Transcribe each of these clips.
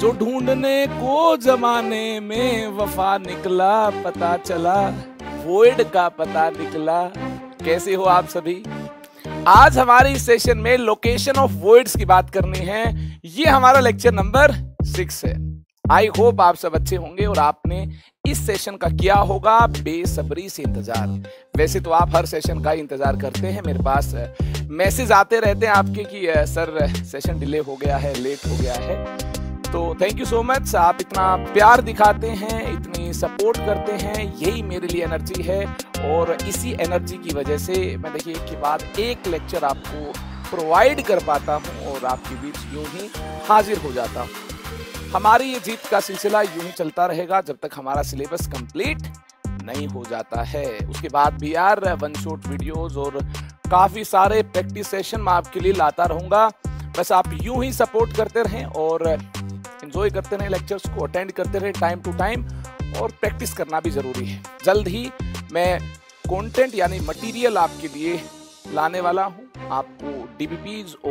जो ढूंढने को जमाने में वफा निकला पता चला वर्ड का पता निकला कैसे हो आप सभी आज हमारे इस सेशन में लोकेशन ऑफ वर्ड्स की बात करनी है ये हमारा लेक्चर नंबर सिक्स है आई होप आप सब अच्छे होंगे और आपने इस सेशन का किया होगा बेसब्री से इंतजार वैसे तो आप हर सेशन का इंतजार करते हैं मेरे पास मैसेज आते रहते हैं आपके कि सर सेशन डिले हो गया है लेट हो गया है तो थैंक यू सो मच आप इतना प्यार दिखाते हैं इतनी सपोर्ट करते हैं यही मेरे लिए एनर्जी है और इसी एनर्जी की वजह से मैं देखिए एक के बाद एक लेक्चर आपको प्रोवाइड कर पाता हूँ और आपके बीच यूँ ही हाजिर हो जाता हूँ हमारी ये जीत का सिलसिला यूँ ही चलता रहेगा जब तक हमारा सिलेबस कंप्लीट नहीं हो जाता है उसके बाद भी यार वन शॉट वीडियोस और काफ़ी सारे प्रैक्टिस सेशन मैं आपके लिए लाता रहूँगा बस आप यूं ही सपोर्ट करते रहें और इंजॉय करते रहे लेक्चर्स को अटेंड करते रहे टाइम टू टाइम और प्रैक्टिस करना भी ज़रूरी है जल्द ही मैं कंटेंट यानी मटेरियल आपके लिए लाने वाला हूँ आपको डी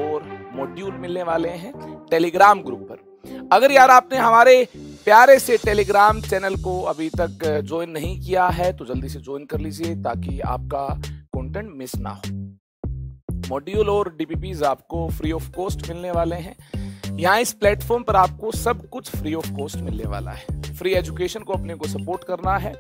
और मॉड्यूल मिलने वाले हैं टेलीग्राम ग्रुप पर अगर यार आपने हमारे प्यारे से टेलीग्राम चैनल को अभी तक ज्वाइन नहीं किया है तो जल्दी से ज्वाइन कर लीजिए ताकि आपका कंटेंट मिस ना हो मॉड्यूल और डीपीपीज आपको फ्री ऑफ कॉस्ट मिलने वाले हैं हम्म। यहाँ इस प्लेटफॉर्म पर आपको सब कुछ फ्री ऑफ कॉस्ट मिलने वाला है फ्री एजुकेशन को अपने को सपोर्ट करना है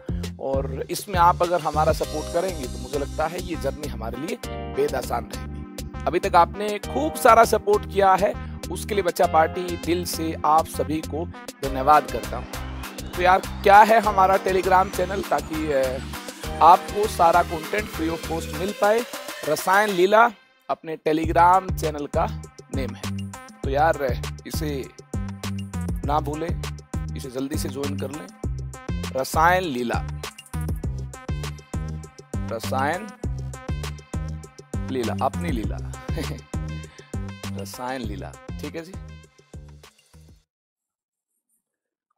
और इसमें आप अगर हमारा सपोर्ट करेंगे तो मुझे लगता है ये जर्नी हमारे लिए बेद आसान रहेगी अभी तक आपने खूब सारा सपोर्ट किया है उसके लिए बच्चा पार्टी दिल से आप सभी को धन्यवाद करता हूँ तो यार क्या है हमारा टेलीग्राम चैनल ताकि आपको सारा कंटेंट फ्री ऑफ कॉस्ट मिल पाए रसायन लीला अपने टेलीग्राम चैनल का नेम है तो यार इसे ना भूले इसे जल्दी से ज्वाइन कर लें रसायन लीला रसायन लीला अपनी लीला रसायन लीला ठीक है जी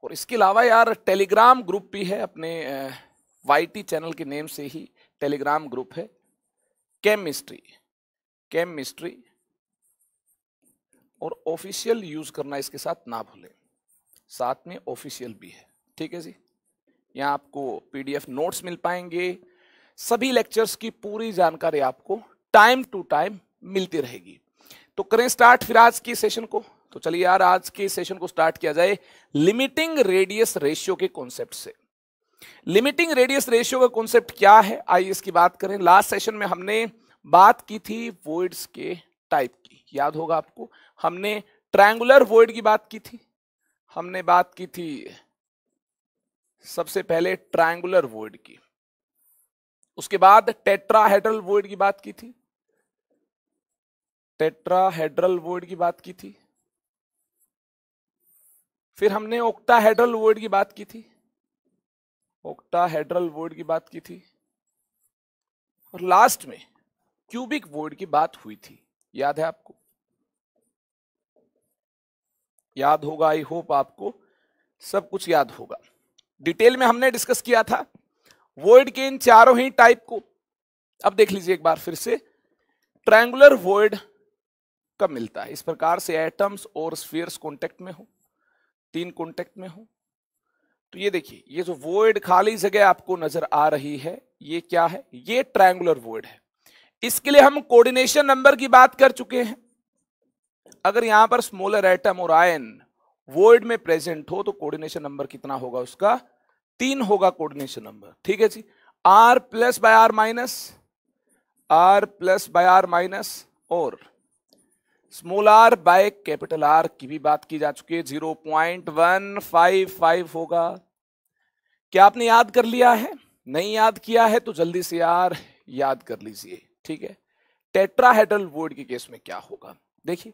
और इसके अलावा यार टेलीग्राम ग्रुप भी है अपने वाईटी चैनल के नेम से ही टेलीग्राम ग्रुप है केमिस्ट्री केमिस्ट्री और ऑफिशियल यूज़ करना इसके साथ ना भूलें साथ में ऑफिशियल भी है ठीक है जी यहाँ आपको पीडीएफ नोट्स मिल पाएंगे सभी लेक्चर्स की पूरी जानकारी आपको टाइम टू टाइम मिलती रहेगी तो करें स्टार्ट फिर आज के सेशन को तो चलिए यार आज के सेशन को स्टार्ट किया जाए लिमिटिंग रेडियस रेशियो के कॉन्सेप्ट से लिमिटिंग रेडियस रेशियो का कॉन्सेप्ट क्या है आइए इसकी बात करें लास्ट सेशन में हमने बात की थी वोइड्स के टाइप की याद होगा आपको हमने ट्रायंगुलर वोइड की बात की थी हमने बात की थी सबसे पहले ट्रायंगुलर वोइड की उसके बाद टेट्राहेड्रल वोइड की बात की थी टेट्राहेड्रल वोइड की बात की थी फिर हमने ओक्टाहेड्रल वोइड की बात की थी ओक्टाहेड्रल वोइड की बात की थी और लास्ट में क्यूबिक वोइड की बात हुई थी याद है आपको याद होगा आई होप आपको सब कुछ याद होगा डिटेल में हमने डिस्कस किया था वोइड के इन चारों ही टाइप को अब देख लीजिए एक बार फिर से ट्रायंगुलर वोइड कब मिलता है इस प्रकार से एटम्स और स्फीयर्स कॉन्टेक्ट में हो तीन कॉन्टेक्ट में हो तो ये देखिए ये जो वोइड खाली जगह आपको नजर आ रही है ये क्या है ये ट्रायंगुलर वोइड है इसके लिए हम कोऑर्डिनेशन नंबर की बात कर चुके हैं अगर यहां पर स्मॉलर एटम और आयन वोइड में प्रेजेंट हो तो कोऑर्डिनेशन नंबर कितना होगा उसका तीन होगा कोऑर्डिनेशन नंबर ठीक है जी R plus by R minus R plus by R minus और small R by capital R की भी बात की जा चुकी है zero point one five five होगा क्या आपने याद कर लिया है नहीं याद किया है तो जल्दी से यार याद कर लीजिए ठीक है टेट्राहेड्रल बोर्ड के केस में क्या होगा देखिए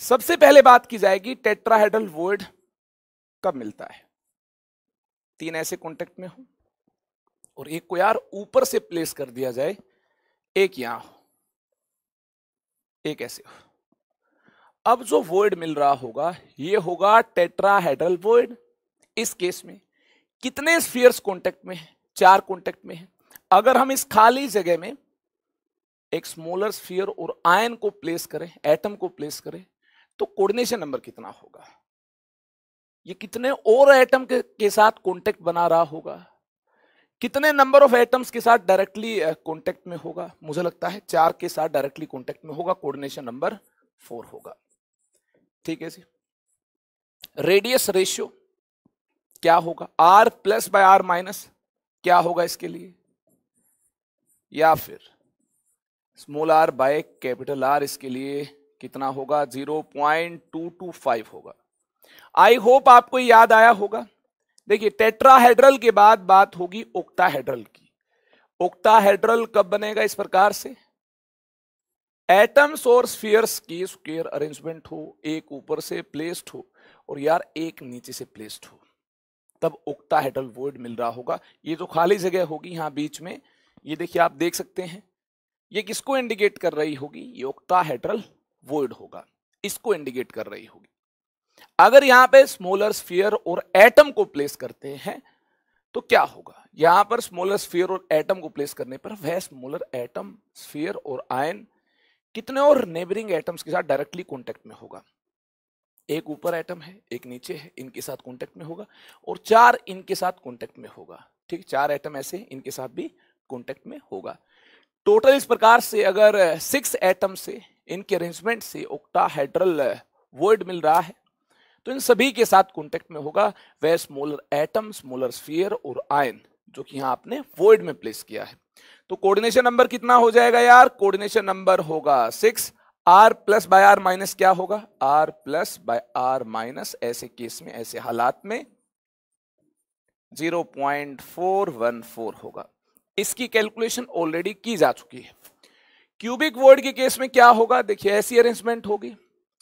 सबसे पहले बात की जाएगी टेट्राहेड्रल वर्ड कब मिलता है तीन ऐसे कॉन्टेक्ट में हो और एक को यार ऊपर से प्लेस कर दिया जाए एक यहां हो एक ऐसे हो अब जो वर्ड मिल रहा होगा ये होगा टेट्राहेड्रल वर्ड इस केस में कितने स्फीयर्स कॉन्टेक्ट में है चार कॉन्टेक्ट में है अगर हम इस खाली जगह में एक स्मॉलर स्फीयर और आयन को प्लेस करें एटम को प्लेस करें तो कोऑर्डिनेशन नंबर कितना होगा ये कितने और एटम के, के साथ कांटेक्ट बना रहा होगा कितने नंबर ऑफ एटम्स के साथ डायरेक्टली कांटेक्ट uh, में होगा मुझे लगता है चार के साथ डायरेक्टली कांटेक्ट में होगा कोऑर्डिनेशन नंबर फोर होगा ठीक है जी रेडियस रेशियो क्या होगा R plus by R minus क्या होगा इसके लिए या फिर small R by capital R इसके लिए कितना होगा 0.225 होगा आई होप आपको याद आया होगा देखिए टेट्राहेड्रल के बाद बात होगी ओक्टाहेड्रल की ओक्टाहेड्रल कब बनेगा इस प्रकार से एटम्स और स्फीयर्स की स्क्वेयर अरेंजमेंट हो एक ऊपर से प्लेस्ड हो और यार एक नीचे से प्लेस्ड हो तब ओक्टाहेड्रल वर्ड मिल रहा होगा ये जो खाली जगह होगी यहां बीच में ये देखिए आप देख सकते हैं ये किसको इंडिकेट कर रही होगी ये ओक्टाहेड्रल वोइड होगा इसको इंडिकेट कर रही होगी अगर यहां पे स्मॉलर स्फीयर और एटम को प्लेस करते हैं तो क्या होगा यहां पर स्मॉलर स्फीयर और एटम को प्लेस करने पर वह स्मॉलर एटम स्फीयर और आयन कितने और नेबरिंग एटम्स के साथ डायरेक्टली कॉन्टेक्ट में होगा एक ऊपर एटम है एक नीचे है इनके साथ कॉन्टेक्ट में होगा और चार इनके साथ कॉन्टेक्ट में होगा ठीक चार एटम ऐसे इनके साथ भी कॉन्टेक्ट में होगा टोटल इस प्रकार से अगर सिक्स एटम से इनके अरेंजमेंट से ओक्टाहेड्रल वर्ड मिल रहा है तो इन सभी के साथ कॉन्टेक्ट में होगा वह स्मोलर एटम स्मोलर स्फीयर और आयन जो कि यहां आपने वर्ड में प्लेस किया है तो कोऑर्डिनेशन नंबर कितना हो जाएगा यार कोऑर्डिनेशन नंबर होगा six R plus by R minus क्या होगा R plus by R minus ऐसे केस में ऐसे हालात में 0.414 होगा इसकी कैलकुलेशन ऑलरेडी की जा चुकी है क्यूबिक वर्ड के केस में क्या होगा देखिए ऐसी अरेंजमेंट होगी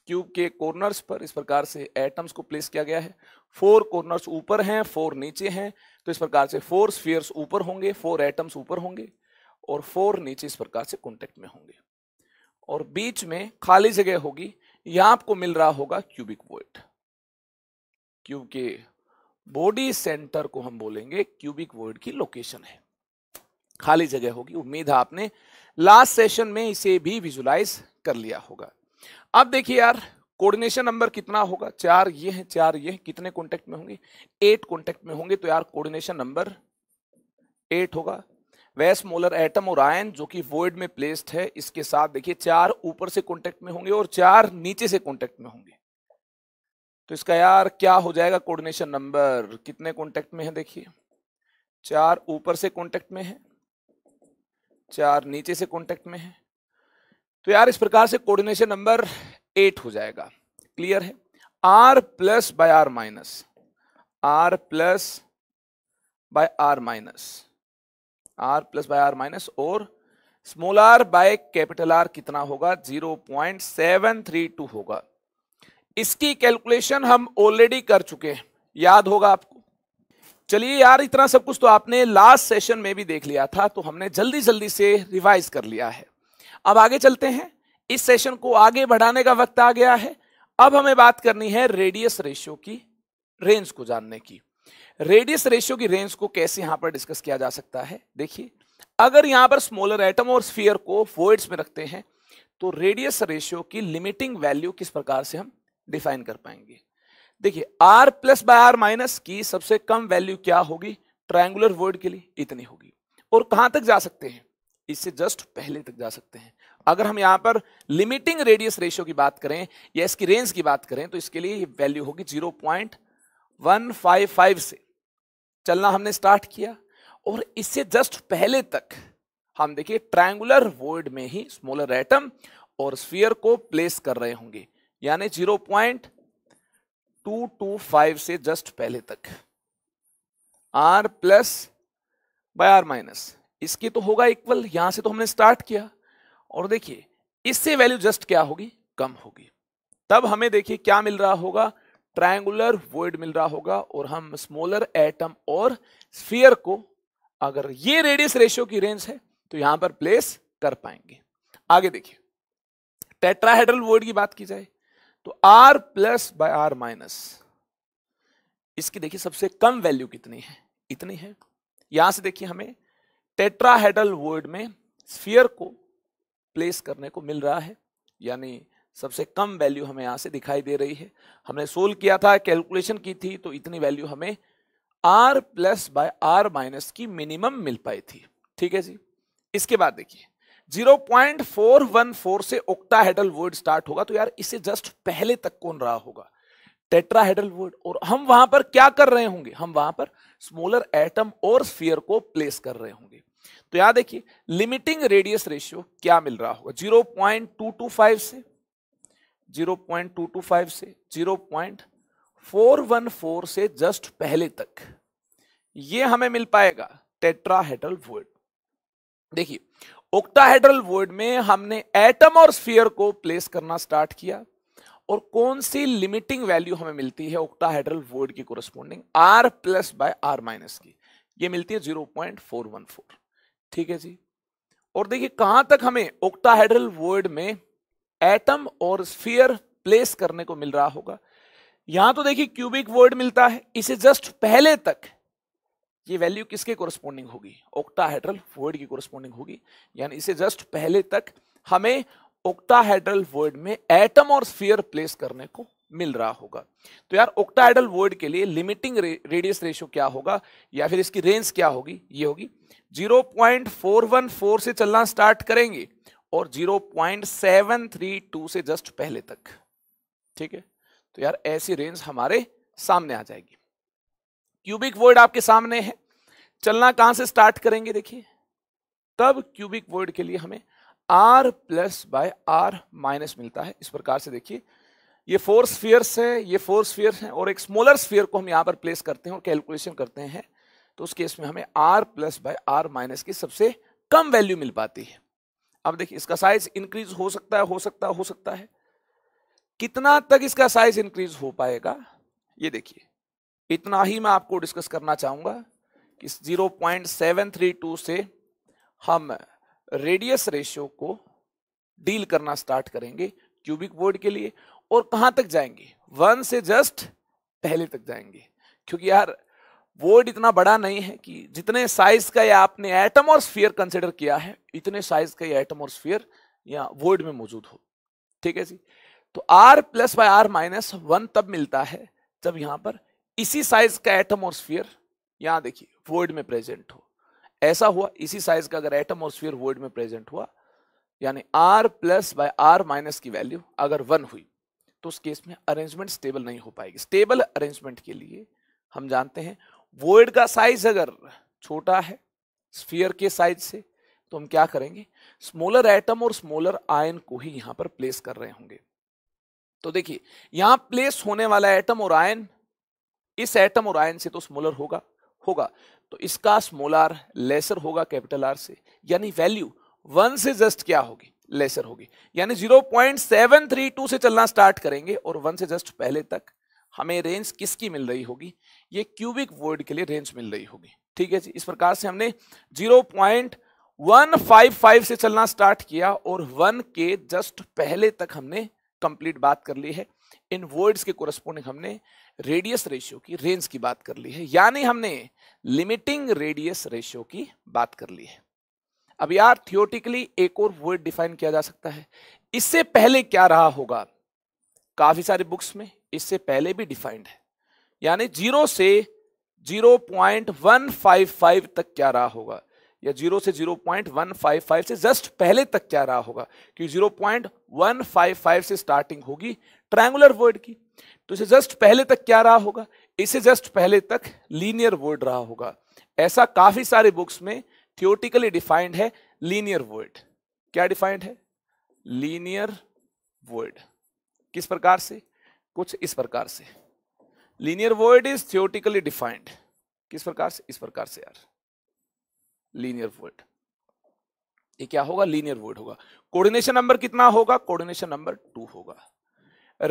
क्यूब के कॉर्नर्स पर इस प्रकार से एटम्स को प्लेस किया गया है फोर कॉर्नर्स ऊपर हैं फोर नीचे हैं तो इस प्रकार से फोर स्फीयर्स ऊपर होंगे फोर एटम्स ऊपर होंगे और फोर नीचे इस प्रकार से कॉन्टेक्ट में होंगे और बीच में खाली जगह होगी यहां आपको मिल रहा होगा क्यूबिक वर्ड क्यूब के बॉडी सेंटर को हम बोलेंगे क्यूबिक वर्ड की लोकेशन है खाली जगह होगी उम्मीद है आपने लास्ट सेशन में इसे भी विजुलाइज कर लिया होगा अब देखिए यार कोऑर्डिनेशन नंबर कितना होगा चार ये हैं चार ये हैं कितने कॉन्टेक्ट में होंगे एट कॉन्टेक्ट में होंगे तो यार कोऑर्डिनेशन नंबर एट होगा वैस मोलर एटम और आयन जो कि वोइड में प्लेस्ड है इसके साथ देखिए चार ऊपर से कॉन्टेक्ट में होंगे और चार नीचे से कॉन्टेक्ट में होंगे तो इसका यार क्या हो जाएगा कोर्डिनेशन नंबर कितने कॉन्टेक्ट में है देखिए चार ऊपर से कॉन्टेक्ट में है चार नीचे से कॉन्टेक्ट में है तो यार इस प्रकार से कोऑर्डिनेशन नंबर एट हो जाएगा क्लियर है R plus by R minus R plus by R minus R plus by R minus और small R by capital R कितना होगा zero point seven three two होगा इसकी कैलकुलेशन हम ऑलरेडी कर चुके हैं याद होगा आपको चलिए यार इतना सब कुछ तो आपने लास्ट सेशन में भी देख लिया था तो हमने जल्दी जल्दी से रिवाइज कर लिया है अब आगे चलते हैं इस सेशन को आगे बढ़ाने का वक्त आ गया है अब हमें बात करनी है रेडियस रेशियो की रेंज को जानने की रेडियस रेशियो की रेंज को कैसे यहां पर डिस्कस किया जा सकता है देखिए अगर यहां पर स्मॉलर एटम और स्फीयर को फोइड्स में रखते हैं तो रेडियस रेशियो की लिमिटिंग वैल्यू किस प्रकार से हम डिफाइन कर पाएंगे देखिए R plus by R minus की सबसे कम वैल्यू क्या होगी ट्रायंगुलर वर्ड के लिए इतनी होगी और कहां तक जा सकते हैं इससे जस्ट पहले तक जा सकते हैं अगर हम यहां पर लिमिटिंग रेडियस रेशियो की बात करें या इसकी रेंज की बात करें तो इसके लिए वैल्यू होगी 0.155 से चलना हमने स्टार्ट किया और इससे जस्ट पहले तक हम देखिए ट्रायंगुलर वर्ड में ही स्मॉलर एटम और स्फीयर को प्लेस कर रहे होंगे यानी पॉइंट टू टू फाइव से जस्ट पहले तक R plus by R minus इसकी तो होगा इक्वल यहां से तो हमने स्टार्ट किया और देखिए इससे वैल्यू जस्ट क्या होगी कम होगी तब हमें देखिए क्या मिल रहा होगा ट्रायंगुलर वोइड मिल रहा होगा और हम स्मॉलर एटम और स्फीयर को अगर ये रेडियस रेशियो की रेंज है तो यहां पर प्लेस कर पाएंगे आगे देखिए टेट्राहेड्रल वोइड की बात की जाए तो R plus by R minus इसकी देखिए सबसे कम वैल्यू कितनी है इतनी है यहां से देखिए हमें टेट्राहेडल वर्ड में स्फीयर को प्लेस करने को मिल रहा है यानी सबसे कम वैल्यू हमें यहां से दिखाई दे रही है हमने सोल्व किया था कैलकुलेशन की थी तो इतनी वैल्यू हमें R plus by R minus की मिनिमम मिल पाई थी ठीक है जी इसके बाद देखिए 0.414 से ओक्टाहेडल वर्ड स्टार्ट होगा तो यार इसे जस्ट पहले तक कौन रहा होगा टेट्राहेडल वर्ड और हम वहां पर क्या कर रहे होंगे हम वहां पर स्मॉलर एटम और स्फीयर को प्लेस कर रहे होंगे तो यहां देखिए लिमिटिंग रेडियस रेशियो क्या मिल रहा होगा 0.225 से 0.225 से 0.414 से जस्ट पहले तक ये हमें मिल पाएगा टेट्राहेड्रल वर्ड देखिए ओक्टाहेड्रल वर्ड में हमने एटम और स्फीयर को प्लेस करना स्टार्ट किया और कौन सी लिमिटिंग वैल्यू हमें मिलती है ओक्टाहेड्रल वर्ड की corresponding R plus by R minus की ये मिलती है zero point four one four ठीक है जी और देखिए कहां तक हमें ओक्टाहेड्रल वर्ड में एटम और स्फीयर प्लेस करने को मिल रहा होगा यहां तो देखिए क्यूबिक वर्ड मिलता है इसे जस्ट पहले तक ये वैल्यू किसके कोरस्पोंडिंग होगी ओक्टाहेड्रल वोइड की कोरस्पोंडिंग होगी यानी इसे जस्ट पहले तक हमें ओक्टाहेड्रल वोइड में एटम और स्फीयर प्लेस करने को मिल रहा होगा तो यार ओक्टाहेड्रल वोइड के लिए लिमिटिंग रे, रेडियस रेशियो क्या होगा या फिर इसकी रेंज क्या होगी ये होगी फोर से चलना स्टार्ट करेंगे और टू से जस्ट पहले तक ठीक है तो यार ऐसी रेंज हमारे सामने आ जाएगी क्यूबिक वर्ड आपके सामने है चलना कहां से स्टार्ट करेंगे देखिए तब क्यूबिक वर्ड के लिए हमें R plus by R minus मिलता है इस प्रकार से देखिए ये फोर स्फीयर्स है ये फोर स्फीयर्स हैं और एक स्मॉलर स्फीयर को हम यहाँ पर प्लेस करते हैं और कैलकुलेशन करते हैं तो उस केस में हमें R plus by R minus की सबसे कम वैल्यू मिल पाती है अब देखिए इसका साइज इंक्रीज हो सकता है हो सकता है हो सकता है कितना तक इसका साइज इंक्रीज हो पाएगा ये देखिए इतना ही मैं आपको डिस्कस करना चाहूंगा कि 0.732 से हम रेडियस रेशियो को डील करना स्टार्ट करेंगे क्यूबिक बोर्ड के लिए और कहां तक जाएंगे वन से जस्ट पहले तक जाएंगे क्योंकि यार बोर्ड इतना बड़ा नहीं है कि जितने साइज का या आपने एटम और स्फीयर कंसिडर किया है इतने साइज का ये एटम और स्फीयर या वोर्ड में मौजूद हो ठीक है जी तो R plus by R minus one तब मिलता है जब यहां पर इसी साइज का एटम और स्फीयर यहां देखिए वर्ड में प्रेजेंट हो ऐसा हुआ इसी साइज का अगर एटम और स्फीयर वर्ड में प्रेजेंट हुआ यानी R plus by R minus की वैल्यू अगर वन हुई तो उस केस में अरेंजमेंट स्टेबल नहीं हो पाएगी स्टेबल अरेंजमेंट के लिए हम जानते हैं वर्ड का साइज अगर छोटा है स्फीयर के साइज से तो हम क्या करेंगे स्मॉलर एटम और स्मॉलर आयन को ही यहां पर प्लेस कर रहे होंगे तो देखिए यहां प्लेस होने वाला एटम और आयन इस एटम और आयन से तो स्मोलर होगा होगा तो इसका स्मोलार लेसर होगा कैपिटल आर से यानी वैल्यू वन से जस्ट क्या होगी लेसर होगी यानी zero point seven three two से चलना स्टार्ट करेंगे और वन से जस्ट पहले तक हमें रेंज किसकी मिल रही होगी ये क्यूबिक वर्ड के लिए रेंज मिल रही होगी ठीक है जी इस प्रकार से हमने zero point one five five से चलना स्टार्ट किया और वन के जस्ट पहले तक हमने कंप्लीट बात कर ली है इन वर्ड्स के कोरस्पोंडिंग हमने रेडियस रेशियो की रेंज की बात कर ली है यानी हमने लिमिटिंग रेडियस रेशियो की बात कर ली है अब यार थियोटिकली एक और वर्ड डिफाइन किया जा सकता है इससे पहले क्या रहा होगा काफी सारे बुक्स में इससे पहले भी डिफाइंड है यानी जीरो से 0.155 तक क्या रहा होगा या जीरो से zero point one five five से जस्ट पहले तक क्या रहा होगा कि zero point one five five से स्टार्टिंग होगी ट्रायंगुलर वर्ड की तो इसे जस्ट पहले तक क्या रहा होगा इसे जस्ट पहले तक लीनियर वर्ड रहा होगा ऐसा काफी सारे बुक्स में थियोटिकली डिफाइंड है लीनियर वर्ड क्या डिफाइंड है लीनियर वर्ड किस प्रकार से कुछ इस प्रकार से linear void is theoretically defined किस प्रकार से इस प्रकार से यार लीनियर वोल्ट ये क्या होगा लीनियर वोल्ट होगा कोऑर्डिनेशन नंबर कितना होगा कोऑर्डिनेशन नंबर टू होगा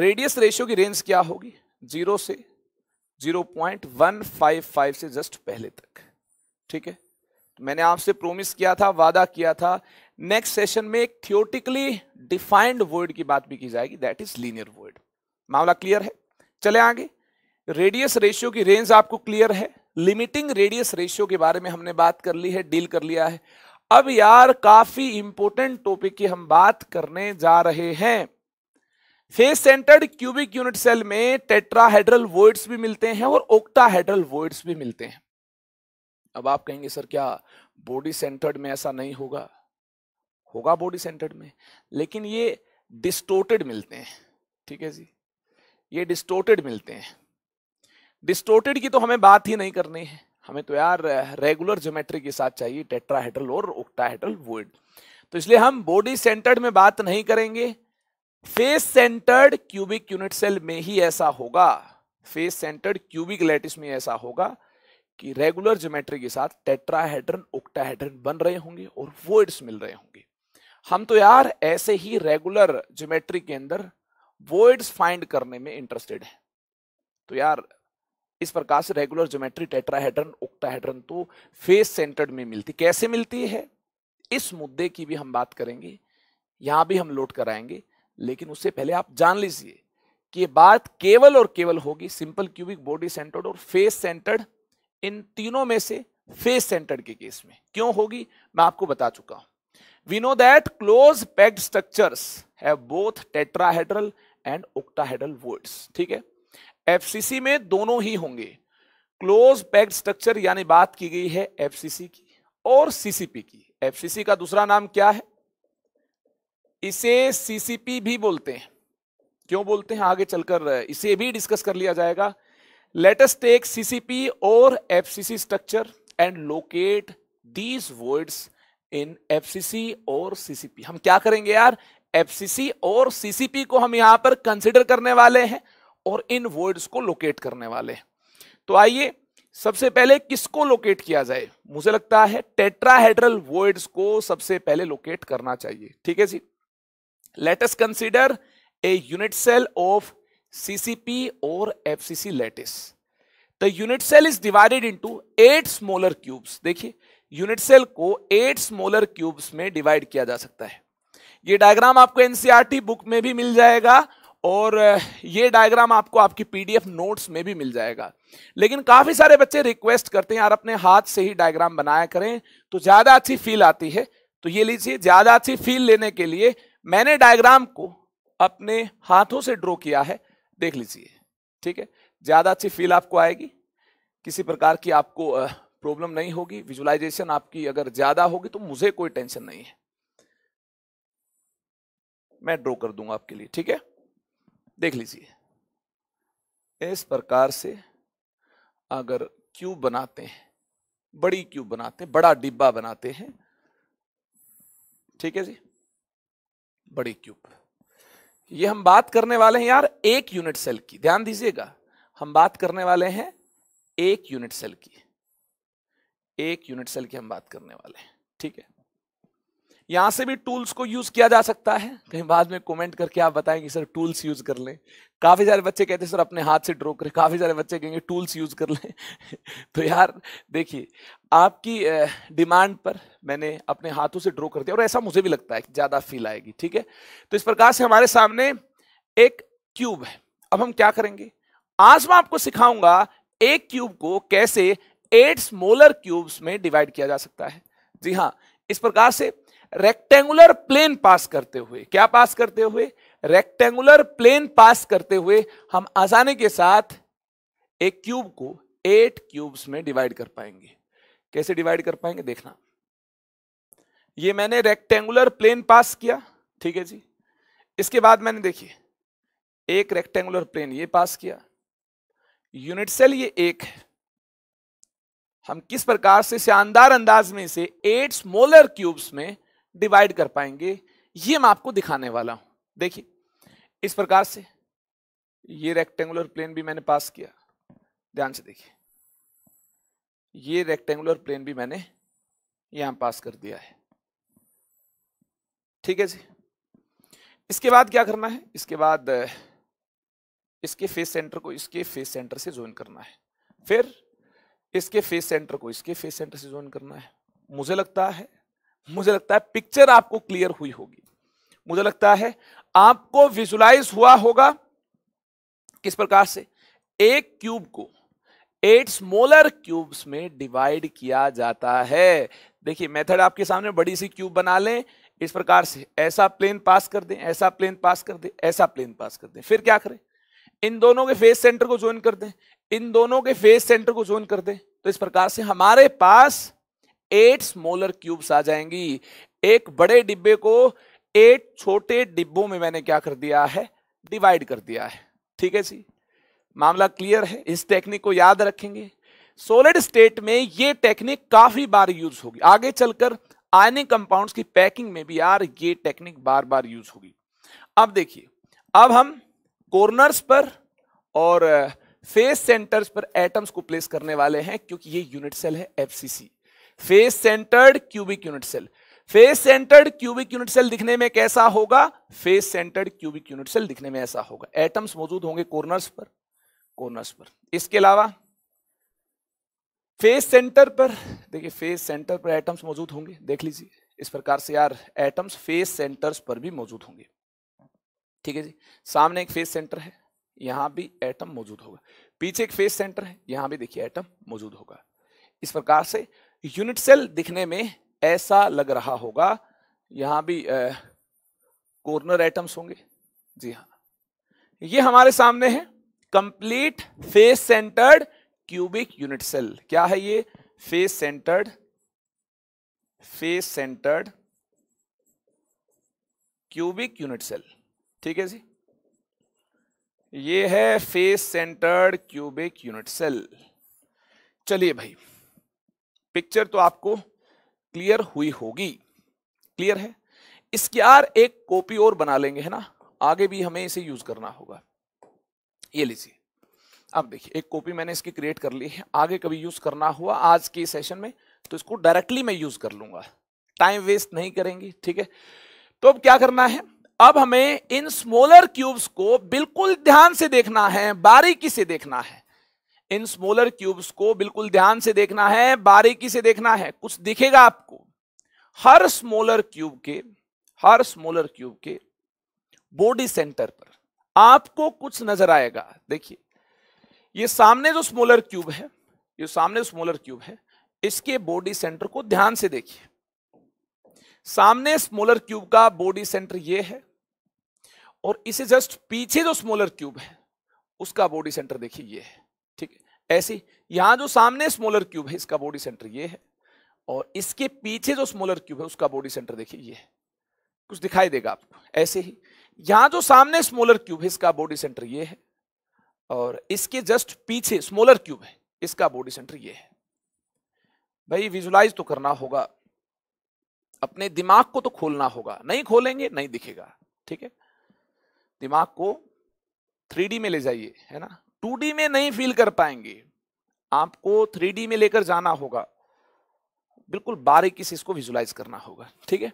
रेडियस रेशियो की रेंज क्या होगी जीरो से zero point one five five से जस्ट पहले तक ठीक है तो मैंने आपसे प्रोमिस किया था वादा किया था नेक्स्ट सेशन में एक थियोटिकली डिफाइंड वर्ड की बात भी की जाएगी दैट इज लीनियर वर्ड मामला क्लियर है चले आगे रेडियस रेशियो की रेंज आपको क्लियर है लिमिटिंग रेडियस रेशियो के बारे में हमने बात कर ली है डील कर लिया है अब यार काफी इंपोर्टेंट टॉपिक की हम बात करने जा रहे हैं face centred cubic unit cell में टेट्राहेड्रल वोइड्स भी मिलते हैं और ओक्टाहेड्रल वोइड्स भी मिलते हैं अब आप कहेंगे सर क्या बॉडी सेंटर्ड में ऐसा नहीं होगा होगा बॉडी सेंटर्ड में लेकिन ये डिस्टोर्टेड मिलते हैं ठीक है जी ये डिस्टोर्टेड मिलते हैं डिस्टोर्टेड की तो हमें बात ही नहीं करनी है हमें तो यार रेगुलर ज्योमेट्री के साथ चाहिए टेट्राहेड्रल और ओक्टाहेड्रल वोइड तो इसलिए हम बॉडी सेंटर्ड में बात नहीं करेंगे face centred cubic unit cell में ही ऐसा होगा फेस सेंटर्ड क्यूबिक लेटिस में ऐसा होगा कि रेगुलर ज्योमेट्री के साथ टेट्राहेड्रन ओक्टाहेड्रन बन रहे होंगे और वोइड्स मिल रहे होंगे हम तो यार ऐसे ही रेगुलर ज्योमेट्री के अंदर वोइड्स फाइंड करने में इंटरेस्टेड है तो यार इस प्रकार से रेगुलर ज्योमेट्री टेट्राहेड्रन ओक्टाहेड्रन तो फेस सेंटर्ड में मिलती कैसे मिलती है इस मुद्दे की भी हम बात करेंगे यहां भी हम लोड कराएंगे लेकिन उससे पहले आप जान लीजिए कि ये बात केवल और केवल होगी सिंपल क्यूबिक बॉडी सेंटर्ड और फेस सेंटर्ड इन तीनों में से फेस सेंटर्ड के केस में क्यों होगी मैं आपको बता चुका हूं we know that close packed structures have both tetrahedral and octahedral voids ठीक है एफसीसी में दोनों ही होंगे क्लोज पैक्ड स्ट्रक्चर यानी बात की गई है एफसीसी की और सीसीपी की एफसीसी का दूसरा नाम क्या है इसे सीसीपी भी बोलते हैं क्यों बोलते हैं आगे चलकर इसे भी डिस्कस कर लिया जाएगा लेटेस्ट टेक सीसीपी और FCC structure and locate these voids in FCC और सीसीपी हम क्या करेंगे यार एफसीसी और सीसीपी को हम यहां पर कंसिडर करने वाले हैं और इन वर्ड्स को लोकेट करने वाले तो आइए सबसे पहले किसको लोकेट किया जाए मुझे लगता है टेट्राहेड्रल वर्ड्स को सबसे पहले लोकेट करना चाहिए ठीक है जी let us consider a unit cell of CCP or FCC lattice the unit cell is divided into eight smaller cubes देखिए यूनिट सेल को एट स्मॉलर क्यूब्स में डिवाइड किया जा सकता है ये डायग्राम आपको एनसीआरटी बुक e में भी मिल जाएगा और ये डायग्राम आपको आपकी पीडीएफ नोट्स में भी मिल जाएगा लेकिन काफ़ी सारे बच्चे रिक्वेस्ट करते हैं यार अपने हाथ से ही डायग्राम बनाया करें तो ज़्यादा अच्छी फील आती है तो ये लीजिए ज़्यादा अच्छी फील लेने के लिए मैंने डायग्राम को अपने हाथों से ड्रॉ किया है देख लीजिए ठीक है ज़्यादा अच्छी फील आपको आएगी किसी प्रकार की आपको प्रॉब्लम नहीं होगी विजुअलाइजेशन आपकी अगर ज़्यादा होगी तो मुझे कोई टेंशन नहीं है मैं ड्रॉ कर दूंगा आपके लिए ठीक है देख लीजिए इस प्रकार से अगर क्यूब बनाते हैं बड़ी क्यूब बनाते हैं बड़ा डिब्बा बनाते हैं ठीक है जी बड़ी क्यूब ये हम बात करने वाले हैं यार एक यूनिट सेल की ध्यान दीजिएगा हम बात करने वाले हैं एक यूनिट सेल की एक यूनिट सेल की हम बात करने वाले हैं ठीक है यहां से भी टूल्स को यूज किया जा सकता है कहीं बाद में कमेंट करके आप बताएंगे सर टूल्स यूज कर लें काफी सारे बच्चे कहते हैं सर अपने हाथ से ड्रॉ करें काफी सारे बच्चे कहेंगे टूल्स यूज कर लें तो यार देखिए आपकी डिमांड पर मैंने अपने हाथों से ड्रॉ कर दिया और ऐसा मुझे भी लगता है ज्यादा फील आएगी ठीक है तो इस प्रकार से हमारे सामने एक क्यूब है अब हम क्या करेंगे आज मैं आपको सिखाऊंगा एक क्यूब को कैसे एट स्मॉलर क्यूब्स में डिवाइड किया जा सकता है जी हाँ इस प्रकार से रेक्टेंगुलर प्लेन पास करते हुए क्या पास करते हुए रेक्टेंगुलर प्लेन पास करते हुए हम आसानी के साथ एक क्यूब को एट क्यूब्स में डिवाइड कर पाएंगे कैसे डिवाइड कर पाएंगे देखना ये मैंने रेक्टेंगुलर प्लेन पास किया ठीक है जी इसके बाद मैंने देखिए एक रेक्टेंगुलर प्लेन ये पास किया यूनिट सेल ये एक है हम किस प्रकार से शानदार अंदाज में इसे एट स्मॉलर क्यूब्स में डिवाइड कर पाएंगे ये मैं आपको दिखाने वाला हूं देखिए इस प्रकार से ये रेक्टेंगुलर प्लेन भी मैंने पास किया ध्यान से देखिए ये रेक्टेंगुलर प्लेन भी मैंने यहां पास कर दिया है ठीक है जी इसके बाद क्या करना है इसके बाद इसके फेस सेंटर को इसके फेस सेंटर से ज्वाइन करना है फिर इसके फेस सेंटर को इसके फेस सेंटर से ज्वाइन करना है मुझे लगता है मुझे लगता है पिक्चर आपको क्लियर हुई होगी मुझे लगता है आपको विजुलाइज हुआ होगा किस प्रकार से एक क्यूब को एट स्मॉलर क्यूब्स में डिवाइड किया जाता है देखिए मेथड आपके सामने बड़ी सी क्यूब बना लें इस प्रकार से ऐसा प्लेन पास कर दें ऐसा प्लेन पास कर दें ऐसा प्लेन पास कर दें फिर क्या करें इन दोनों के फेस सेंटर को ज्वाइन कर दें इन दोनों के फेस सेंटर को ज्वाइन कर दें तो इस प्रकार से हमारे पास एट स्मोलर क्यूब्स आ जाएंगी एक बड़े डिब्बे को एट छोटे डिब्बों में मैंने क्या कर दिया है डिवाइड कर दिया है ठीक है जी मामला क्लियर है इस टेक्निक को याद रखेंगे सोलिड स्टेट में ये टेक्निक काफी बार यूज होगी आगे चलकर आयनिक कंपाउंड्स की पैकिंग में भी यार ये टेक्निक बार बार यूज होगी अब देखिए अब हम कॉर्नर्स पर और फेस सेंटर्स पर एटम्स को प्लेस करने वाले हैं क्योंकि ये यूनिट सेल है FCC face centred cubic unit cell face centred cubic unit cell दिखने में कैसा होगा face centred cubic unit cell दिखने में ऐसा होगा एटम्स मौजूद होंगे कॉर्नर्स पर कॉर्नर्स पर इसके अलावा फेस सेंटर पर देखिए फेस सेंटर पर एटम्स मौजूद होंगे देख लीजिए इस प्रकार से यार एटम्स फेस सेंटर्स पर भी मौजूद होंगे ठीक है जी सामने एक फेस सेंटर है यहां भी एटम मौजूद होगा पीछे एक फेस सेंटर है यहां भी देखिए एटम मौजूद होगा इस प्रकार से यूनिट सेल दिखने में ऐसा लग रहा होगा यहां भी कॉर्नर एटम्स होंगे जी हाँ ये हमारे सामने है complete face centred cubic unit cell क्या है ये face centred face centred cubic unit cell ठीक है जी ये है face centred cubic unit cell चलिए भाई पिक्चर तो आपको क्लियर हुई होगी क्लियर है इसके यार एक कॉपी और बना लेंगे है ना आगे भी हमें इसे यूज करना होगा ये लीजिए अब देखिए एक कॉपी मैंने इसकी क्रिएट कर ली है आगे कभी यूज करना हुआ आज के सेशन में तो इसको डायरेक्टली मैं यूज कर लूंगा टाइम वेस्ट नहीं करेंगे ठीक है तो अब क्या करना है अब हमें इन स्मॉलर क्यूब्स को बिल्कुल ध्यान से देखना है बारीकी से देखना है इन स्मॉलर क्यूब्स को बिल्कुल ध्यान से देखना है बारीकी से देखना है कुछ दिखेगा आपको हर स्मॉलर क्यूब के हर स्मॉलर क्यूब के बॉडी सेंटर पर आपको कुछ नजर आएगा देखिए ये सामने जो स्मॉलर क्यूब है ये सामने स्मॉलर क्यूब है इसके बॉडी सेंटर को ध्यान से देखिए सामने स्मॉलर क्यूब का बॉडी सेंटर ये है और इसे जस्ट पीछे जो स्मॉलर क्यूब है उसका बॉडी सेंटर देखिए ये है ऐसे यहां जो सामने स्मॉलर क्यूब है इसका बॉडी सेंटर ये है और इसके पीछे जो स्मॉलर क्यूब है उसका बॉडी सेंटर देखिए ये है कुछ दिखाई देगा आपको ऐसे ही यहां जो सामने स्मॉलर क्यूब है इसका बॉडी सेंटर ये है और इसके जस्ट पीछे स्मॉलर क्यूब है इसका बॉडी सेंटर ये है भाई विजुलाइज तो करना होगा अपने दिमाग को तो खोलना होगा नहीं खोलेंगे नहीं दिखेगा ठीक है दिमाग को थ्री में ले जाइए है ना टू में नहीं फील कर पाएंगे आपको थ्री में लेकर जाना होगा बिल्कुल बारीकी से इसको विजुलाइज करना होगा ठीक है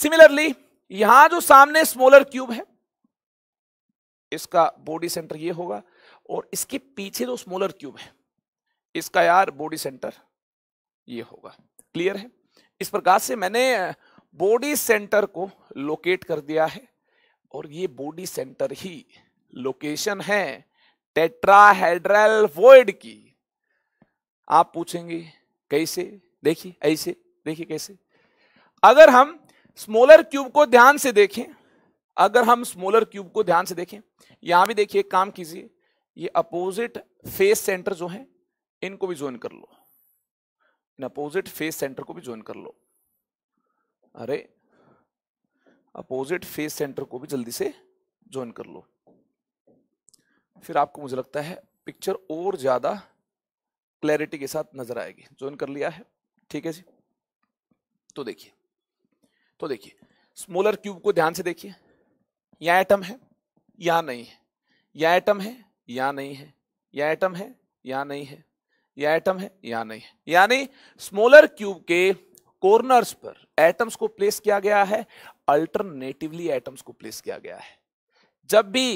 सिमिलरली यहां जो सामने स्मॉलर क्यूब है इसका बॉडी सेंटर ये होगा और इसके पीछे जो स्मॉलर क्यूब है इसका यार बॉडी सेंटर ये होगा क्लियर है इस प्रकार से मैंने बॉडी सेंटर को लोकेट कर दिया है और ये बॉडी सेंटर ही लोकेशन है टेट्राहेड्रल वोइड की आप पूछेंगे कैसे देखिए ऐसे देखिए कैसे अगर हम स्मॉलर क्यूब को ध्यान से देखें अगर हम स्मॉलर क्यूब को ध्यान से देखें यहां भी देखिए काम कीजिए ये अपोजिट फेस सेंटर जो है इनको भी ज्वाइन कर लो इन अपोजिट फेस सेंटर को भी ज्वाइन कर लो अरे अपोजिट फेस सेंटर को भी जल्दी से ज्वाइन कर लो फिर आपको मुझे लगता है पिक्चर और ज़्यादा क्लैरिटी के साथ नज़र आएगी ज्वाइन कर लिया है ठीक है जी तो देखिए तो देखिए स्मॉलर क्यूब को ध्यान से देखिए यह आइटम है या नहीं है यह आइटम है या नहीं है यह आइटम है या नहीं है यह आइटम है या नहीं है यानी स्मॉलर क्यूब के कॉर्नर्स पर एटम्स को प्लेस किया गया है अल्टरनेटिवली एटम्स को प्लेस किया गया है जब भी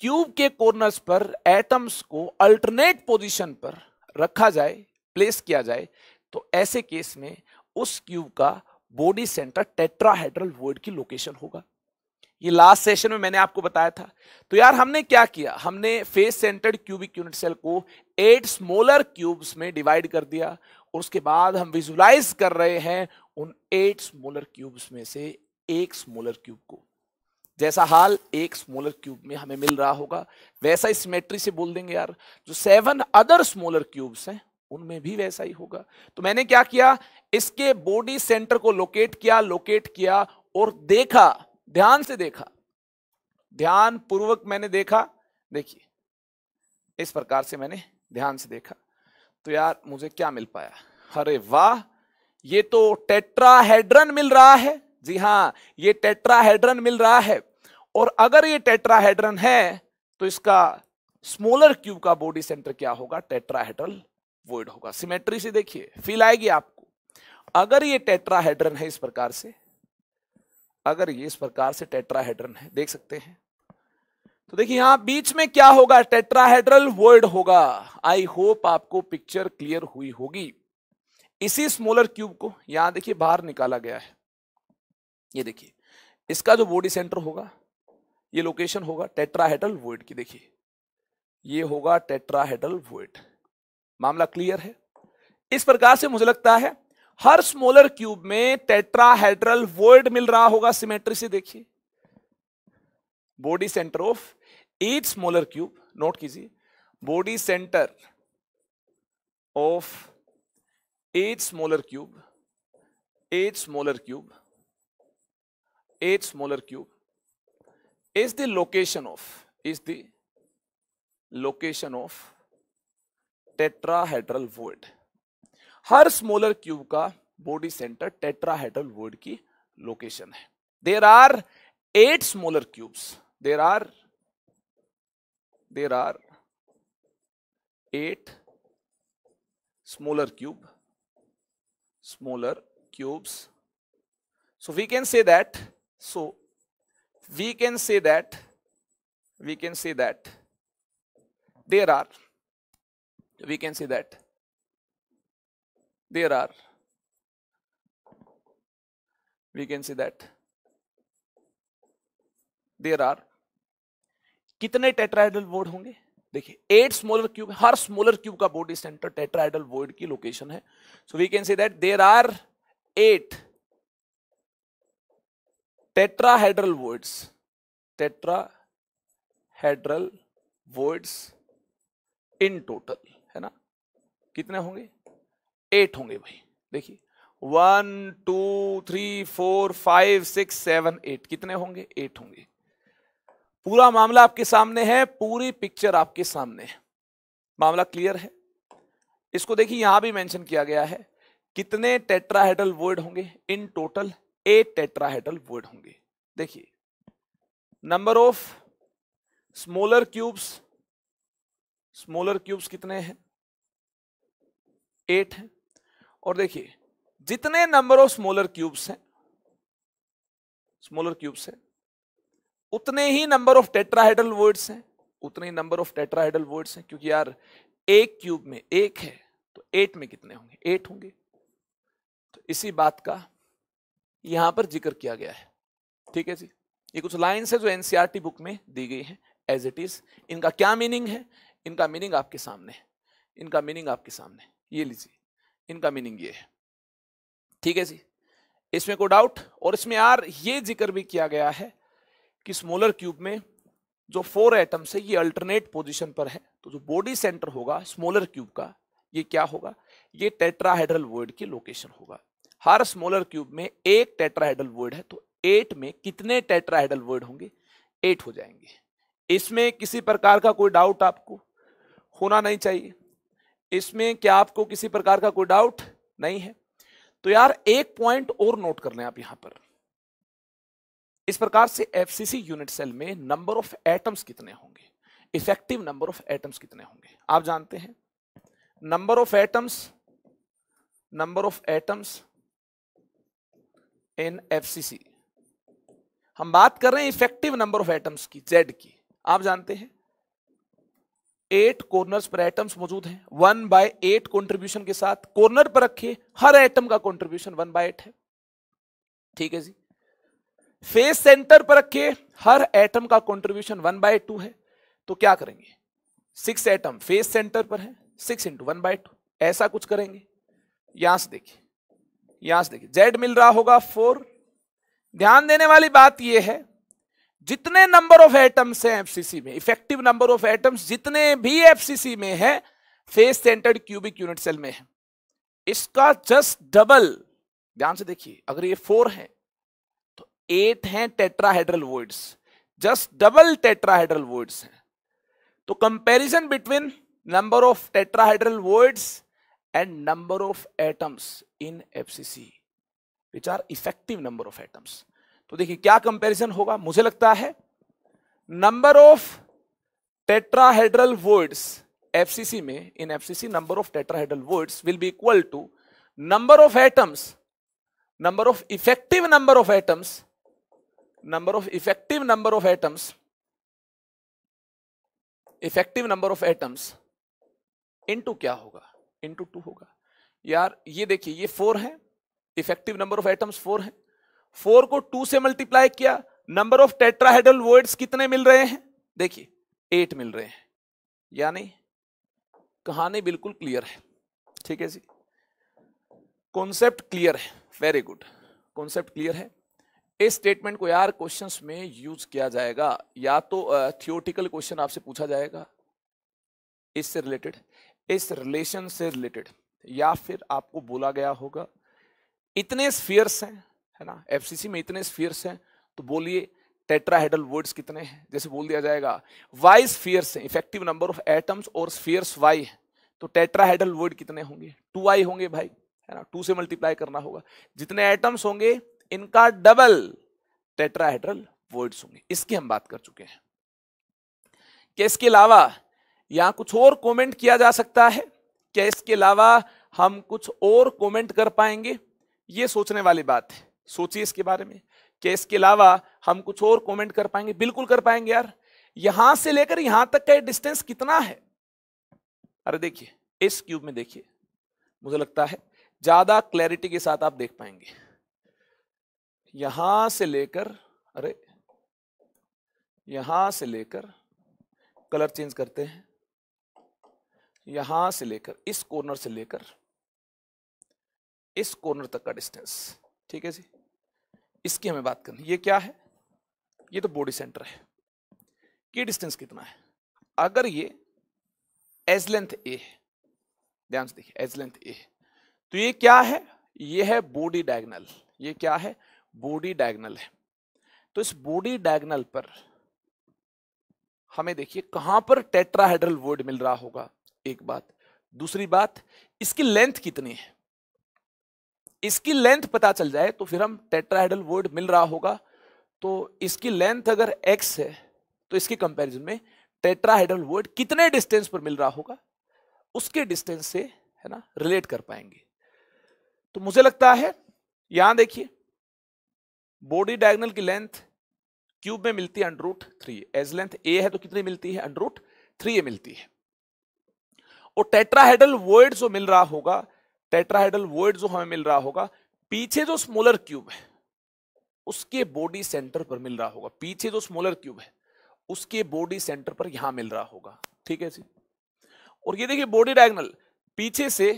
क्यूब के कॉर्नर्स पर एटम्स को अल्टरनेट पोजीशन पर रखा जाए प्लेस किया जाए तो ऐसे केस में उस क्यूब का बॉडी सेंटर टेट्राहेड्रल वर्ड की लोकेशन होगा ये लास्ट सेशन में मैंने आपको बताया था तो यार हमने क्या किया हमने face centred cubic unit cell को एट स्मॉलर क्यूब्स में डिवाइड कर दिया और उसके बाद हम विजुलाइज कर रहे हैं उन एट स्मॉलर क्यूब्स में से एक स्मॉलर क्यूब को जैसा हाल एक स्मॉलर क्यूब में हमें मिल रहा होगा वैसा ही सिमेट्री से बोल देंगे यार जो सेवन अदर स्मॉलर क्यूब्स हैं उनमें भी वैसा ही होगा तो मैंने क्या किया इसके बॉडी सेंटर को लोकेट किया लोकेट किया और देखा ध्यान से देखा ध्यान पूर्वक मैंने देखा देखिए इस प्रकार से मैंने ध्यान से देखा तो यार मुझे क्या मिल पाया अरे वाह ये तो टेट्राहेड्रन मिल रहा है जी हाँ ये टेट्राहेड्रन मिल रहा है और अगर ये टेट्राहेड्रन है तो इसका स्मॉलर क्यूब का बॉडी सेंटर क्या होगा टेट्राहेड्रल वोइड होगा सिमेट्री से देखिए फील आएगी आपको अगर ये टेट्राहेड्रन है इस प्रकार से अगर ये इस प्रकार से टेट्राहेड्रन है देख सकते हैं तो देखिए यहां बीच में क्या होगा टेट्राहेड्रल वर्ड होगा आई होप आपको पिक्चर क्लियर हुई होगी इसी स्मोलर क्यूब को यहां देखिए बाहर निकाला गया है ये देखिए इसका जो बॉडी सेंटर होगा ये लोकेशन होगा टेट्राहेडल वोइड की देखिए ये होगा टेट्राहेडल वोइड मामला क्लियर है इस प्रकार से मुझे लगता है हर स्मोलर क्यूब में टेट्राहेड्रल वोइड मिल रहा होगा सिमेट्री से देखिए body centre of eight smaller cube note कीजिए body centre of eight smaller cube eight smaller cube eight smaller cube is the location of is the location of tetrahedral void हर smaller cube का body centre tetrahedral void की location है there are eight smaller cubes there are there are eight smaller cube smaller cubes so we can say that so we can say that we can say that there are we can say that there are we can say that there are कितने टेट्राइडल बोर्ड होंगे देखिए eight smaller cube हर smaller cube का body centre tetrahedral बोर्ड की location है so we can see that there are eight tetrahedral voids tetrahedral voids in total है ना कितने होंगे एट होंगे भाई देखिए one two three four five six seven eight कितने होंगे एट होंगे पूरा मामला आपके सामने है पूरी पिक्चर आपके सामने है मामला क्लियर है इसको देखिए यहां भी मेंशन किया गया है कितने टेट्राहेड्रल वर्ड होंगे in total eight tetrahedral void होंगे देखिए number of smaller cubes smaller cubes कितने हैं एट है और देखिए जितने नंबर ऑफ स्मॉलर क्यूब्स हैं स्मॉलर क्यूब्स हैं उतने ही नंबर ऑफ टेट्राहेड्रल वर्ड्स हैं उतने ही नंबर ऑफ टेट्राहेड्रल वर्ड्स हैं क्योंकि यार एक क्यूब में एक है तो एट में कितने होंगे एट होंगे तो इसी बात का यहां पर जिक्र किया गया है ठीक है जी ये कुछ लाइन्स है जो एनसीईआरटी बुक e में दी गई है एज इट इज इनका क्या मीनिंग है इनका मीनिंग आपके सामने है इनका मीनिंग आपके सामने ये लीजिए इनका मीनिंग ये है ठीक है जी इसमें को डाउट और इसमें यार ये जिक्र भी किया गया है कि स्मोलर क्यूब में जो फोर एटम्स है ये अल्टरनेट पोजीशन पर है तो जो बॉडी सेंटर होगा स्मोलर क्यूब का ये क्या होगा ये टेट्राहेड्रल वर्ड की लोकेशन होगा हर स्मॉलर क्यूब में एक टेट्राहेडल वर्ड है तो एट में कितने टेट्राहेडल वर्ड होंगे एट हो जाएंगे इसमें किसी प्रकार का कोई डाउट आपको होना नहीं चाहिए इसमें क्या आपको किसी प्रकार का कोई डाउट नहीं है तो यार एक पॉइंट और नोट कर लें आप यहां पर इस प्रकार से एफसीसी यूनिट सेल में नंबर ऑफ एटम्स कितने होंगे इफेक्टिव नंबर ऑफ एटम्स कितने होंगे आप जानते हैं number of atoms number of atoms in FCC हम बात कर रहे हैं इफेक्टिव नंबर ऑफ एटम्स की जेड की आप जानते हैं एट कॉर्नर पर एटम्स मौजूद हैं वन बाय एट कॉन्ट्रीब्यूशन के साथ कॉर्नर पर रखे हर एटम का कॉन्ट्रीब्यूशन वन बाय एट है ठीक है जी फेस सेंटर पर रखे हर एटम का कॉन्ट्रीब्यूशन वन बाय टू है तो क्या करेंगे सिक्स एटम फेस सेंटर पर है six into one by two ऐसा कुछ करेंगे यहां से देखिए यहां से देखिए जेड मिल रहा होगा फोर ध्यान देने वाली बात यह है जितने नंबर ऑफ एटम्स हैं एफसीसी में इफेक्टिव नंबर ऑफ एटम्स जितने भी एफसीसी में है face centred cubic unit cell में है इसका जस्ट डबल ध्यान से देखिए अगर ये फोर है तो एट है tetrahedral voids just double tetrahedral voids हैं तो comparison between number of tetrahedral voids and number of atoms in FCC, which are effective number of atoms तो देखिए क्या कंपैरिजन होगा मुझे लगता है number of tetrahedral voids FCC में in FCC number of tetrahedral voids will be equal to number of atoms number of effective number of atoms number of effective number of atoms effective number of atoms into क्या होगा into two होगा यार ये देखिए ये four है effective number of atoms four है four को टू से मल्टीप्लाई किया नंबर ऑफ टेट्राहेड्रल वर्ड्स कितने मिल रहे हैं देखिए एट मिल रहे हैं यानी कहानी बिल्कुल क्लियर है ठीक है जी कॉन्सेप्ट क्लियर है वेरी गुड कॉन्सेप्ट क्लियर है इस स्टेटमेंट को यार क्वेश्चंस में यूज किया जाएगा या तो थियोटिकल क्वेश्चन आपसे पूछा जाएगा इससे रिलेटेड इस रिलेशन से रिलेटेड या फिर आपको बोला गया होगा इतने स्फीयर्स हैं है ना एफसीसी में इतने स्फीयर्स हैं तो बोलिए टेट्राहेडल वर्ड्स कितने हैं जैसे बोल दिया जाएगा वाई स्फीयर्स हैं इफेक्टिव नंबर ऑफ एटम्स और स्फीयर्स वाई है तो टेट्राहेडल वर्ड कितने होंगे टू आई होंगे भाई है ना टू से मल्टीप्लाई करना होगा जितने एटम्स होंगे इनका डबल टेट्राहेड्रल वर्ड्स होंगे इसकी हम बात कर चुके हैं कि इसके अलावा या कुछ और कमेंट किया जा सकता है क्या इसके अलावा हम कुछ और कमेंट कर पाएंगे ये सोचने वाली बात है सोचिए इसके बारे में क्या इसके अलावा हम कुछ और कमेंट कर पाएंगे बिल्कुल कर पाएंगे यार यहां से लेकर यहां तक का डिस्टेंस कितना है अरे देखिए इस क्यूब में देखिए मुझे लगता है ज्यादा क्लैरिटी के साथ आप देख पाएंगे यहां से लेकर अरे यहां से लेकर कलर चेंज करते हैं यहां से लेकर इस कॉर्नर से लेकर इस कॉर्नर तक का डिस्टेंस ठीक है जी इसकी हमें बात करनी ये क्या है ये तो बॉडी सेंटर है ये डिस्टेंस कितना है अगर ये एज लेंथ ए है ध्यान से देखिए एज लेंथ ए तो ये क्या है ये है बॉडी डायगनल ये क्या है बॉडी डायगनल है तो इस बॉडी डायगनल पर हमें देखिए कहां पर टेट्राहेड्रल वर्ड मिल रहा होगा एक बात दूसरी बात इसकी लेंथ कितनी है इसकी लेंथ पता चल जाए तो फिर हम टेट्राहेडल वर्ड मिल रहा होगा तो इसकी लेंथ अगर x है तो इसके कंपैरिजन में टेट्राहेडल वर्ड कितने डिस्टेंस पर मिल रहा होगा उसके डिस्टेंस से है ना रिलेट कर पाएंगे तो मुझे लगता है यहां देखिए बॉडी डायगनल की लेंथ क्यूब में मिलती है under root three edge length a है तो कितनी मिलती है अंडरूट थ्री ए मिलती है और टेट्राहेडल वोइड जो मिल रहा होगा टेट्राहेडल वोइड जो हमें मिल रहा होगा पीछे जो स्मोलर क्यूब है उसके बॉडी सेंटर पर मिल रहा होगा पीछे जो स्मोलर क्यूब है उसके बॉडी सेंटर पर यहां मिल रहा होगा ठीक है जी और ये देखिए बॉडी डायगनल पीछे से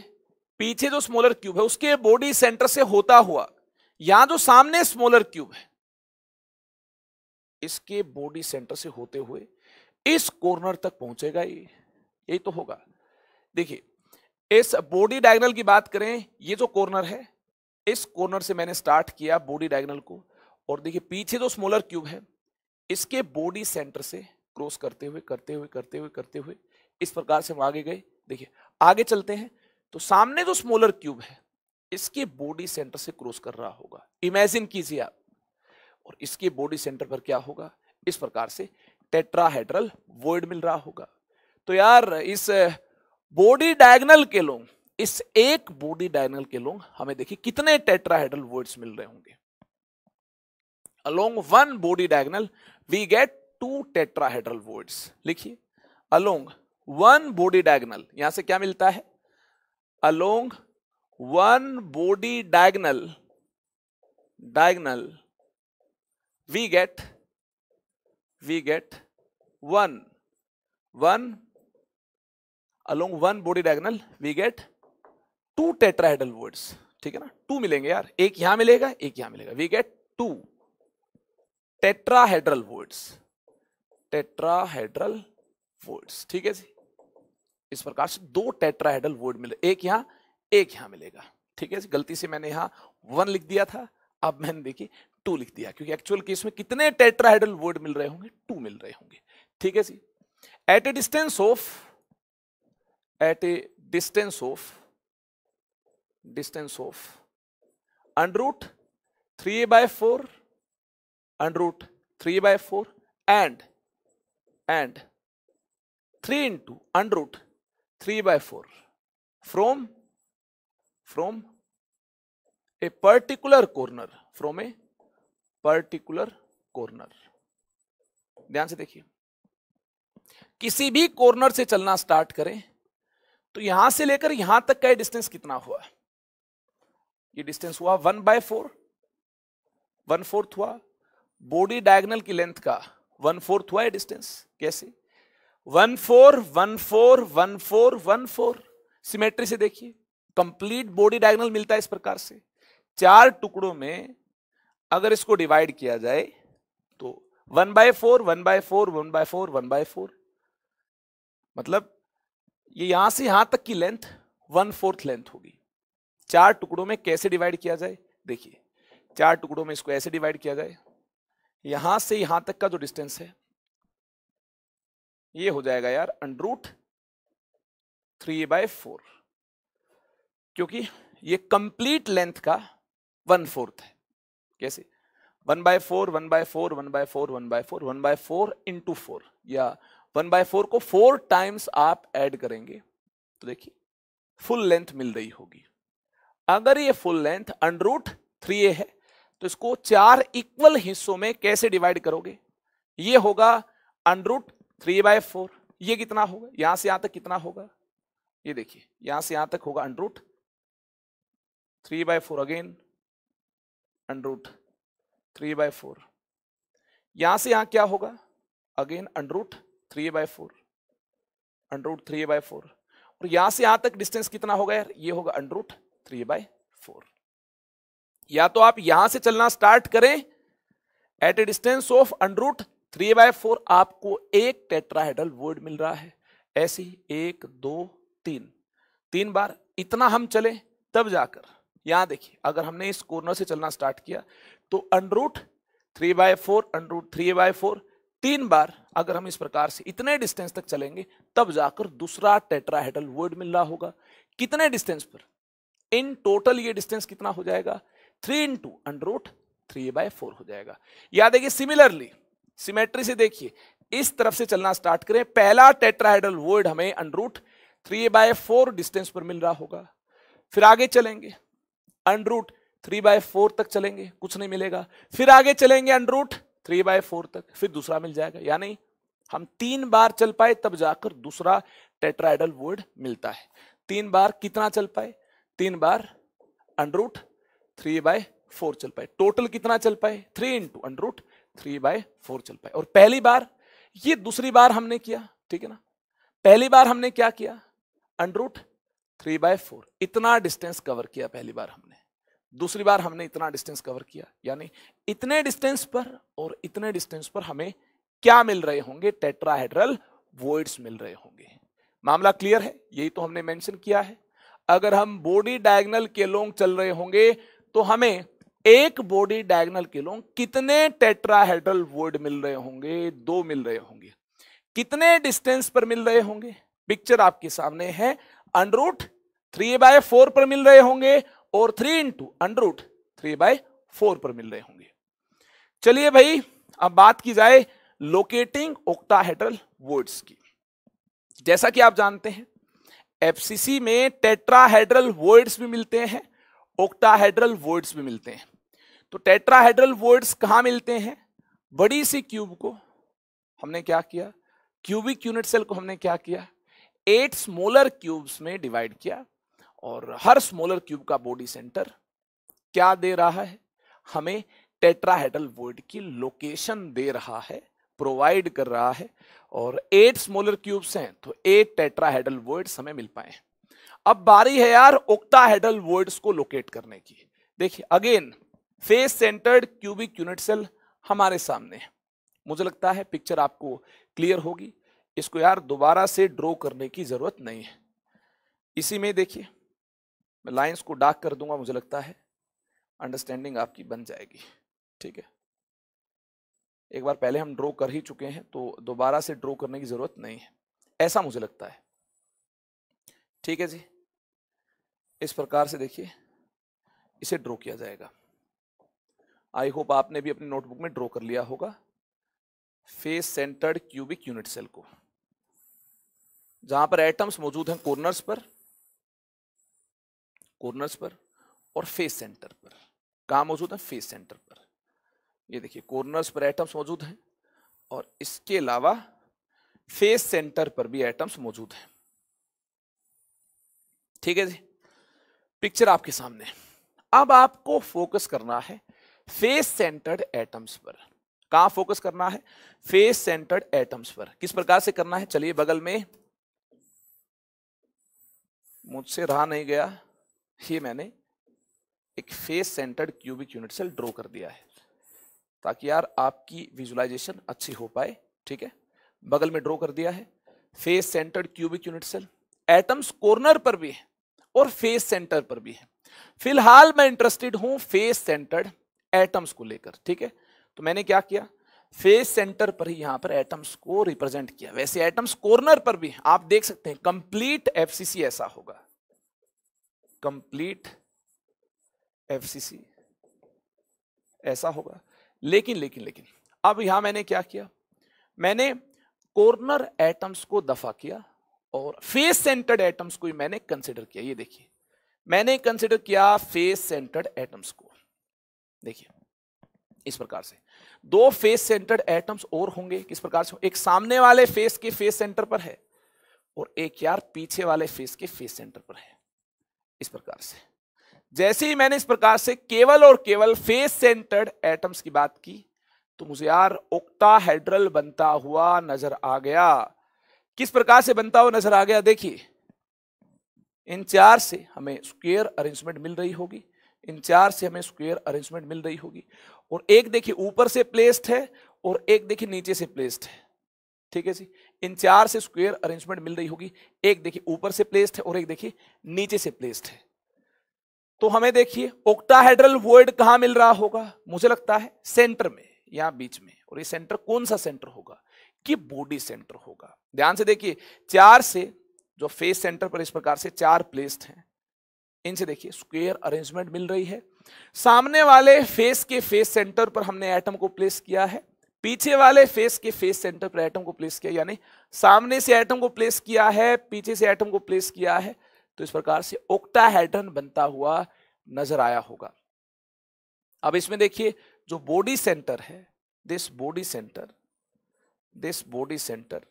पीछे जो स्मोलर क्यूब है उसके बॉडी सेंटर से होता हुआ यहां जो सामने स्मोलर क्यूब है इसके बॉडी सेंटर से होते हुए इस कॉर्नर तक पहुंचेगा ये यही तो होगा देखिए इस बॉडी डायगनल की बात करें ये जो कॉर्नर है इस कॉर्नर से मैंने स्टार्ट किया बॉडी डायगनल को और देखिए पीछे जो स्मॉलर क्यूब है इसके बॉडी सेंटर से क्रॉस करते हुए करते हुए करते हुए करते हुए इस प्रकार से हम आगे गए देखिए आगे चलते हैं तो सामने जो स्मॉलर क्यूब है इसके बॉडी सेंटर से क्रॉस कर रहा होगा इमेजिन कीजिए आप और इसके बॉडी सेंटर पर क्या होगा इस प्रकार से टेट्राहेड्रल वॉइड मिल रहा होगा तो यार इस बॉडी डायगनल के लोग इस एक बॉडी डायगनल के लोग हमें देखिए कितने टेट्राहेड्रल वर्ड्स मिल रहे होंगे along one body diagonal we get two tetrahedral voids लिखिए अलोंग वन बॉडी डायगनल यहां से क्या मिलता है along one body diagonal diagonal we get we get one one along one body diagonal we get two tetrahedral voids ठीक है ना to मिलेंगे यार एक यहां मिलेगा एक यहां मिलेगा we get two tetrahedral voids tetrahedral voids ठीक है जी इस प्रकार से दो टेट्राहेड्रल वर्ड मिले एक यहां एक यहां मिलेगा ठीक है जी गलती से मैंने यहां वन लिख दिया था अब मैंने देखिए टू लिख दिया क्योंकि एक्चुअल केस में कितने टेट्राहेड्रल वर्ड मिल रहे होंगे टू मिल रहे होंगे ठीक है जी at a distance of at a distance of distance of under root 3 by 4 under root 3 by 4 and and 3 into under root 3 by 4 from from a particular corner from a particular corner ध्यान से देखिए किसी भी corner से चलना start करें तो यहां से लेकर यहां तक का डिस्टेंस कितना हुआ ये डिस्टेंस हुआ one by four one fourth हुआ बॉडी डायगनल की लेंथ का वन फोर्थ हुआ डिस्टेंस कैसे one four one four one four one four symmetry से देखिए कंप्लीट बॉडी डायगनल मिलता है इस प्रकार से चार टुकड़ों में अगर इसको डिवाइड किया जाए तो one by four one by four one by four one by four मतलब ये यहां से यहां तक की लेंथ वन फोर्थ लेंथ होगी चार टुकड़ों में कैसे डिवाइड किया जाए देखिए चार टुकड़ों में इसको ऐसे डिवाइड किया जाए यहां से यहां तक का जो डिस्टेंस है ये हो जाएगा यार अंडरूट थ्री बाय फोर क्योंकि ये कंप्लीट लेंथ का वन फोर्थ है कैसे one by four one by four one by four one by four one by four into four या वन बाय फोर को फोर टाइम्स आप ऐड करेंगे तो देखिए फुल लेंथ मिल रही होगी अगर ये full length under root three a है तो इसको चार इक्वल हिस्सों में कैसे डिवाइड करोगे ये होगा अंडरूट थ्री बाय फोर ये कितना होगा यहां से यहां तक कितना होगा ये देखिए यहां से यहां तक होगा under root three by four again under root three by four यहां से यहां क्या होगा again under root three a by four under root three a by four और यहां से यहां तक डिस्टेंस कितना होगा यार ये होगा under root three a by four या तो आप यहां से चलना स्टार्ट करें at a distance of under root three by four आपको एक टेट्राहेड्रल वर्ड मिल रहा है ऐसी एक दो तीन तीन बार इतना हम चले तब जाकर यहां देखिए अगर हमने इस कॉर्नर से चलना स्टार्ट किया तो under root three by four under root three by four तीन बार अगर हम इस प्रकार से इतने डिस्टेंस तक चलेंगे तब जाकर दूसरा टेट्राहेड्रल वर्ड मिल रहा होगा कितने डिस्टेंस पर इन टोटल ये डिस्टेंस कितना हो जाएगा three into under root three by four हो जाएगा है कि सिमिलरली सिमेट्री से देखिए इस तरफ से चलना स्टार्ट करें पहला टेट्राहेड्रल वर्ड हमें under root three by four distance पर मिल रहा होगा फिर आगे चलेंगे under root three by four तक चलेंगे कुछ नहीं मिलेगा फिर आगे चलेंगे under root three by four तक फिर दूसरा मिल जाएगा या नहीं हम तीन बार चल पाए तब जाकर दूसरा टेट्राइडल वर्ड मिलता है तीन बार कितना चल पाए तीन बार अंडरूट थ्री बाय फोर चल पाए टोटल कितना चल पाए three into under root three by four चल पाए और पहली बार ये दूसरी बार हमने किया ठीक है ना पहली बार हमने क्या किया अंडरूट थ्री बाय फोर इतना डिस्टेंस कवर किया पहली बार हमने दूसरी बार हमने इतना डिस्टेंस कवर किया यानी इतने डिस्टेंस पर और इतने डिस्टेंस पर हमें क्या मिल रहे होंगे टेट्राहेड्रल वोइड्स मिल रहे होंगे मामला क्लियर है यही तो हमने मेंशन किया है अगर हम बॉडी डायगनल के लोंग चल रहे होंगे तो हमें एक बॉडी डायगनल के लोंग कितने टेट्राहेड्रल वोइड मिल रहे होंगे दो मिल रहे होंगे कितने डिस्टेंस पर मिल रहे होंगे पिक्चर आपके सामने है अंडरूट थ्री बाय फोर पर मिल रहे होंगे और three into under root three by four पर मिल रहे होंगे चलिए भाई अब बात की जाए लोकेटिंग ओक्टाहेड्रल वर्ड्स की जैसा कि आप जानते हैं एफसीसी में टेट्राहेड्रल वर्ड्स भी मिलते हैं ओक्टाहेड्रल वर्ड्स भी मिलते हैं तो टेट्राहेड्रल वर्ड्स कहां मिलते हैं बड़ी सी क्यूब को हमने क्या किया क्यूबिक यूनिट सेल को हमने क्या किया एट स्मॉलर क्यूब्स में डिवाइड किया और हर स्मॉलर क्यूब का बॉडी सेंटर क्या दे रहा है हमें टेट्राहेडल वोइड की लोकेशन दे रहा है प्रोवाइड कर रहा है और एट स्मॉलर क्यूब्स हैं तो एट टेट्राहेडल वोइड्स हमें मिल पाए अब बारी है यार ओक्टाहेडल वोइड्स को लोकेट करने की देखिए again face centred cubic unit cell हमारे सामने है मुझे लगता है पिक्चर आपको क्लियर होगी इसको यार दोबारा से ड्रॉ करने की जरूरत नहीं है इसी में देखिए मैं लाइंस को डार्क कर दूंगा मुझे लगता है अंडरस्टैंडिंग आपकी बन जाएगी ठीक है एक बार पहले हम ड्रॉ कर ही चुके हैं तो दोबारा से ड्रॉ करने की ज़रूरत नहीं है ऐसा मुझे लगता है ठीक है जी इस प्रकार से देखिए इसे ड्रॉ किया जाएगा आई होप आपने भी अपनी नोटबुक में ड्रॉ कर लिया होगा face centred cubic unit cell को जहां पर एटम्स मौजूद हैं कॉर्नर्स पर कॉर्नर्स पर और फेस सेंटर पर कहाँ मौजूद है फेस सेंटर पर ये देखिए कॉर्नर्स पर एटम्स मौजूद हैं और इसके अलावा फेस सेंटर पर भी एटम्स मौजूद हैं ठीक है जी पिक्चर आपके सामने अब आपको फोकस करना है फेस सेंटर्ड एटम्स पर कहा फोकस करना है फेस सेंटर्ड एटम्स पर किस प्रकार से करना है चलिए बगल में मुझसे रहा नहीं गया ये मैंने एक face centred cubic unit cell draw कर दिया है ताकि यार आपकी विजुलाइजेशन अच्छी हो पाए ठीक है बगल में ड्रॉ कर दिया है face centred cubic unit cell atoms corner पर भी है और फेस सेंटर पर भी है फिलहाल मैं इंटरेस्टेड हूं फेस सेंटर्ड एटम्स को लेकर ठीक है तो मैंने क्या किया फेस सेंटर पर ही यहां पर एटम्स को रिप्रेजेंट किया वैसे एटम्स कॉर्नर पर भी आप देख सकते हैं कंप्लीट एफसीसी ऐसा होगा कंप्लीट एफ ऐसा होगा लेकिन लेकिन लेकिन अब यहां मैंने क्या किया मैंने कॉर्नर एटम्स को दफा किया और फेस सेंटर्ड एटम्स को मैंने कंसिडर किया ये देखिए मैंने कंसिडर किया फेस सेंटर्ड एटम्स को देखिए इस प्रकार से दो फेस सेंटर्ड एटम्स और होंगे किस प्रकार से एक सामने वाले फेस के फेस सेंटर पर है और एक यार पीछे वाले फेस के फेस सेंटर पर है इस प्रकार से जैसे ही मैंने इस प्रकार से केवल और केवल फेस सेंटर्ड एटम्स की बात की तो मुझे यार ओक्टाहेड्रल बनता हुआ नजर आ गया किस प्रकार से बनता हुआ नजर आ गया देखिए इन चार से हमें स्क्वेयर अरेंजमेंट मिल रही होगी इन चार से हमें स्क्वेयर अरेंजमेंट मिल रही होगी और एक देखिए ऊपर से प्लेस्ड है और एक देखिए नीचे से प्लेस्ड है ठीक है जी इन चार से स्क्वेयर अरेंजमेंट मिल रही होगी एक देखिए ऊपर से प्लेस्ड है और एक देखिए नीचे से प्लेस्ड है तो हमें देखिए ओक्टाहेड्रल वर्ड कहां मिल रहा होगा मुझे लगता है सेंटर में या बीच में और ये सेंटर कौन सा सेंटर होगा कि बॉडी सेंटर होगा ध्यान से देखिए चार से जो फेस सेंटर पर इस प्रकार से चार प्लेस्ड हैं इनसे देखिए स्क्वेयर अरेंजमेंट मिल रही है सामने वाले फेस के फेस सेंटर पर हमने एटम को प्लेस किया है पीछे वाले फेस के फेस सेंटर पर एटम को प्लेस किया यानी सामने से एटम को प्लेस किया है पीछे से एटम को प्लेस किया है तो इस प्रकार से ओक्टाहेड्रन बनता हुआ नजर आया होगा अब इसमें देखिए जो बॉडी सेंटर है this body centre this body centre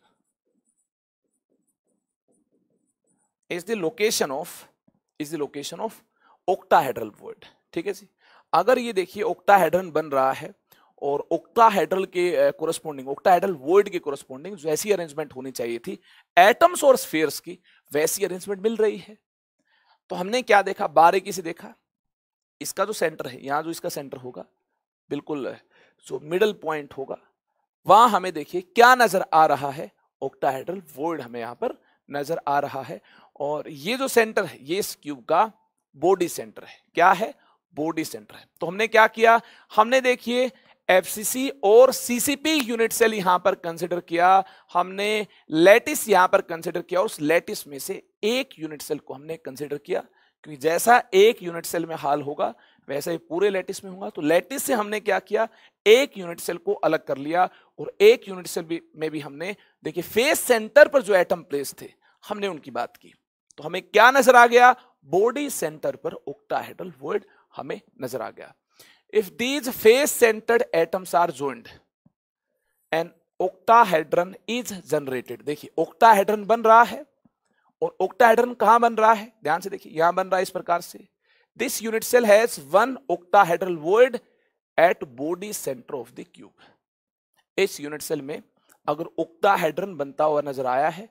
is the location of is the location of octahedral void ठीक है जी अगर ये देखिए ओक्टाहेड्रन बन रहा है और ओक्टाहेड्रल के कोरस्पोंडिंग ओक्टाहेड्रल वर्ड के कोरस्पॉन्डिंग जैसी अरेंजमेंट होनी चाहिए थी एटम्स और स्फेयर्स की वैसी अरेंजमेंट मिल रही है तो हमने क्या देखा बारीकी से देखा इसका जो सेंटर है यहाँ जो इसका सेंटर होगा बिल्कुल जो मिडल पॉइंट होगा वहां हमें देखिए क्या नजर आ रहा है ओक्टाहेड्रल वर्ल्ड हमें यहाँ पर नजर आ रहा है और ये जो सेंटर है ये इस क्यूब का बॉडी सेंटर है क्या है बॉडी सेंटर है तो हमने क्या किया हमने देखिए एफसीसी और सीसीपी यूनिट सेल यहां पर कंसिडर किया हमने लेटिस यहां पर कंसिडर किया उस लेटिस में से एक यूनिट सेल को हमने कंसिडर किया क्योंकि जैसा एक यूनिट सेल में हाल होगा वैसा ही पूरे लेटिस में होगा तो लेटिस से हमने क्या किया एक यूनिट सेल को अलग कर लिया और एक यूनिट सेल भी, में भी हमने देखिए फेस सेंटर पर जो एटम प्लेस थे हमने उनकी बात की तो हमें क्या नजर आ गया बॉडी सेंटर पर उक्टा हेडल वर्ड हमें नजर आ गया if these face centered atoms are joined an octahedron is generated देखिए octahedron बन रहा है और octahedron कहां बन रहा है ध्यान से देखिए यहां बन रहा है इस प्रकार से this unit cell has one octahedral void at body center of the cube इस unit cell में अगर octahedron बनता हुआ नजर आया है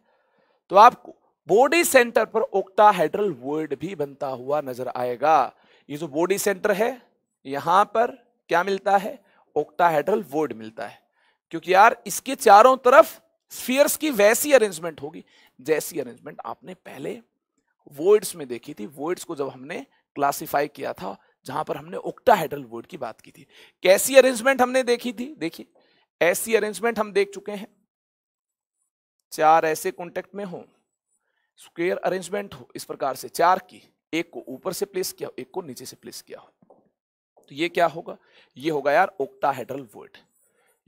तो आपको बॉडी सेंटर पर ओक्टाहेड्रल वर्ड भी बनता हुआ नजर आएगा ये जो बॉडी सेंटर है यहां पर क्या मिलता है ओक्टाहेड्रल वोड मिलता है क्योंकि यार इसके चारों तरफ स्फीयर्स की वैसी अरेंजमेंट होगी जैसी अरेंजमेंट आपने पहले वोइड्स में देखी थी वोइड्स को जब हमने क्लासिफाई किया था जहां पर हमने ओक्टाहेड्रल वोड की बात की थी कैसी अरेंजमेंट हमने देखी थी देखिए ऐसी अरेंजमेंट हम देख चुके हैं चार ऐसे कॉन्टेक्ट में हो स्क्र अरेंजमेंट हो इस प्रकार से चार की एक को ऊपर से प्लेस किया हो एक को नीचे से प्लेस किया हो तो ये क्या होगा ये होगा यार ओक्टाहेड्रल वर्ड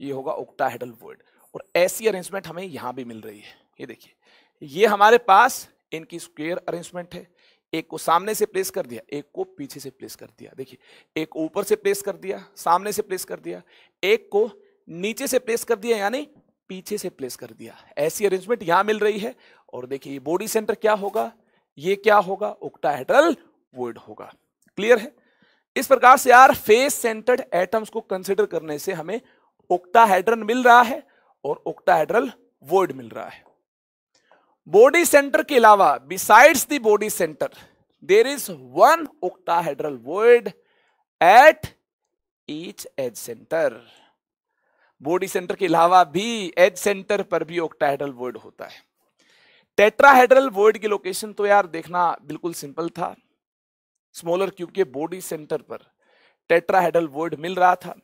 ये होगा ओक्टाहेड्रल वर्ड और ऐसी अरेंजमेंट हमें यहां भी मिल रही है ये देखिए ये हमारे पास इनकी स्क्वेयर अरेंजमेंट है एक को सामने से प्लेस कर दिया एक को पीछे से प्लेस कर दिया देखिए एक ऊपर से प्लेस कर दिया सामने से प्लेस कर दिया एक को नीचे से प्लेस कर दिया यानी पीछे से प्लेस कर दिया ऐसी अरेंजमेंट यहां मिल रही है और देखिए ये बॉडी सेंटर क्या होगा ये क्या होगा ओक्टाहेड्रल वर्ड होगा क्लियर है इस प्रकार से यार फेस सेंटर्ड एटम्स को कंसिडर करने से हमें ओक्टाहेड्रन मिल रहा है और ओक्टाहेड्रल वर्ड मिल रहा है बॉडी सेंटर के अलावा besides the body centre there is one octahedral void at each edge centre body centre के अलावा भी एज सेंटर पर भी ओक्टाहेड्रल वर्ड होता है टेट्राहेड्रल वर्ड की लोकेशन तो यार देखना बिल्कुल सिंपल था स्मॉलर क्यूब के बॉडी सेंटर पर टेट्राहेडल वर्ड मिल रहा था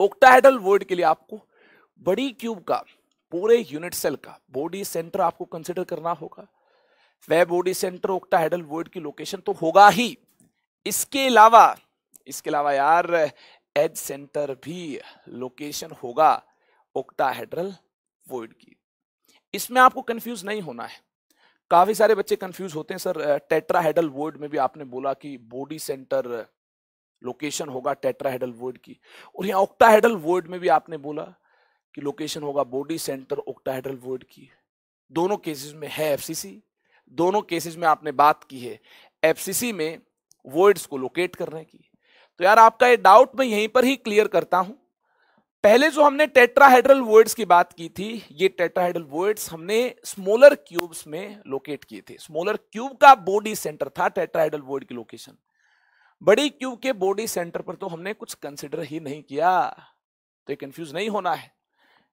ओक्टाहेडल वर्ड के लिए आपको बड़ी क्यूब का पूरे यूनिट सेल का बॉडी सेंटर आपको कंसिडर करना होगा वह बॉडी सेंटर ओक्टाहेडल वर्ड की लोकेशन तो होगा ही इसके अलावा इसके अलावा यार एज सेंटर भी लोकेशन होगा ओक्टाहेड्रल वोइड की इसमें आपको कंफ्यूज नहीं होना है काफ़ी सारे बच्चे कंफ्यूज होते हैं सर टेट्राहेडल वर्ड में भी आपने बोला कि बॉडी सेंटर लोकेशन होगा टेट्राहेडल वर्ड की और यहाँ ऑक्टाहेडल वर्ड में भी आपने बोला कि लोकेशन होगा बॉडी सेंटर ऑक्टाहेडल वर्ड की दोनों केसेस में है एफसीसी दोनों केसेस में आपने बात की है एफ में वर्ड्स को लोकेट करने की तो यार आपका ये डाउट मैं यहीं पर ही क्लियर करता हूँ पहले जो हमने टेट्राहेड्रल वर्ड्स की बात की थी ये टेट्राहेड्रल वर्ड्स हमने स्मॉलर क्यूब्स में लोकेट किए थे स्मॉलर क्यूब का बॉडी सेंटर था टेट्राहेड्रल वर्ड की लोकेशन बड़ी क्यूब के बॉडी सेंटर पर तो हमने कुछ कंसिडर ही नहीं किया तो ये कंफ्यूज नहीं होना है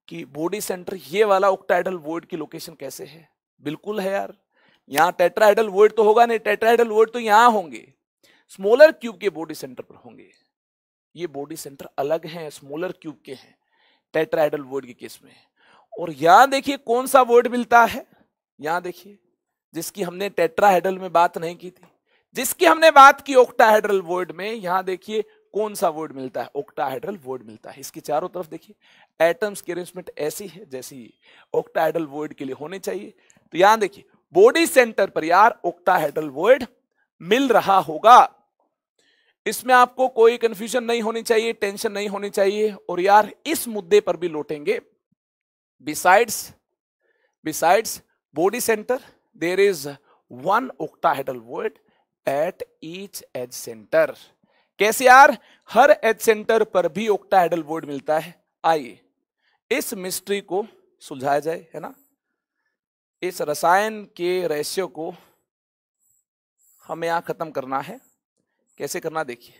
कि बॉडी सेंटर ये वाला ऑक्टाइडल वर्ड की लोकेशन कैसे है बिल्कुल है यार यहाँ टेट्राहेड्रल वर्ड तो होगा नहीं टेट्राहेड्रल वर्ड तो यहाँ होंगे स्मॉलर क्यूब के बॉडी सेंटर पर होंगे ये बॉडी सेंटर अलग हैं स्मॉलर क्यूब के हैं टेट्राइडल वर्ड के केस में और यहां देखिए कौन सा वर्ड मिलता है यहां देखिए जिसकी हमने टेट्राहेड्रल में बात नहीं की थी जिसकी हमने बात की ओक्टाहेड्रल वर्ड में यहां देखिए कौन सा वर्ड मिलता है ओक्टाहाइड्रल वर्ड मिलता है इसके चारों तरफ देखिए एटम्स की अरेंजमेंट ऐसी है जैसी ओक्टाहाइड्रल वर्ड के लिए होने चाहिए तो यहां देखिए बॉडी सेंटर पर यार ओक्टाहाइड्रल वर्ड मिल रहा होगा इसमें आपको कोई कंफ्यूजन नहीं होनी चाहिए टेंशन नहीं होनी चाहिए और यार इस मुद्दे पर भी लौटेंगे besides body centre there is one octahedral void at each edge centre कैसे यार हर एज सेंटर पर भी हेडल वर्ड मिलता है आइए इस मिस्ट्री को सुलझाया जाए है ना इस रसायन के रहस्य को हमें यहां खत्म करना है कैसे करना देखिए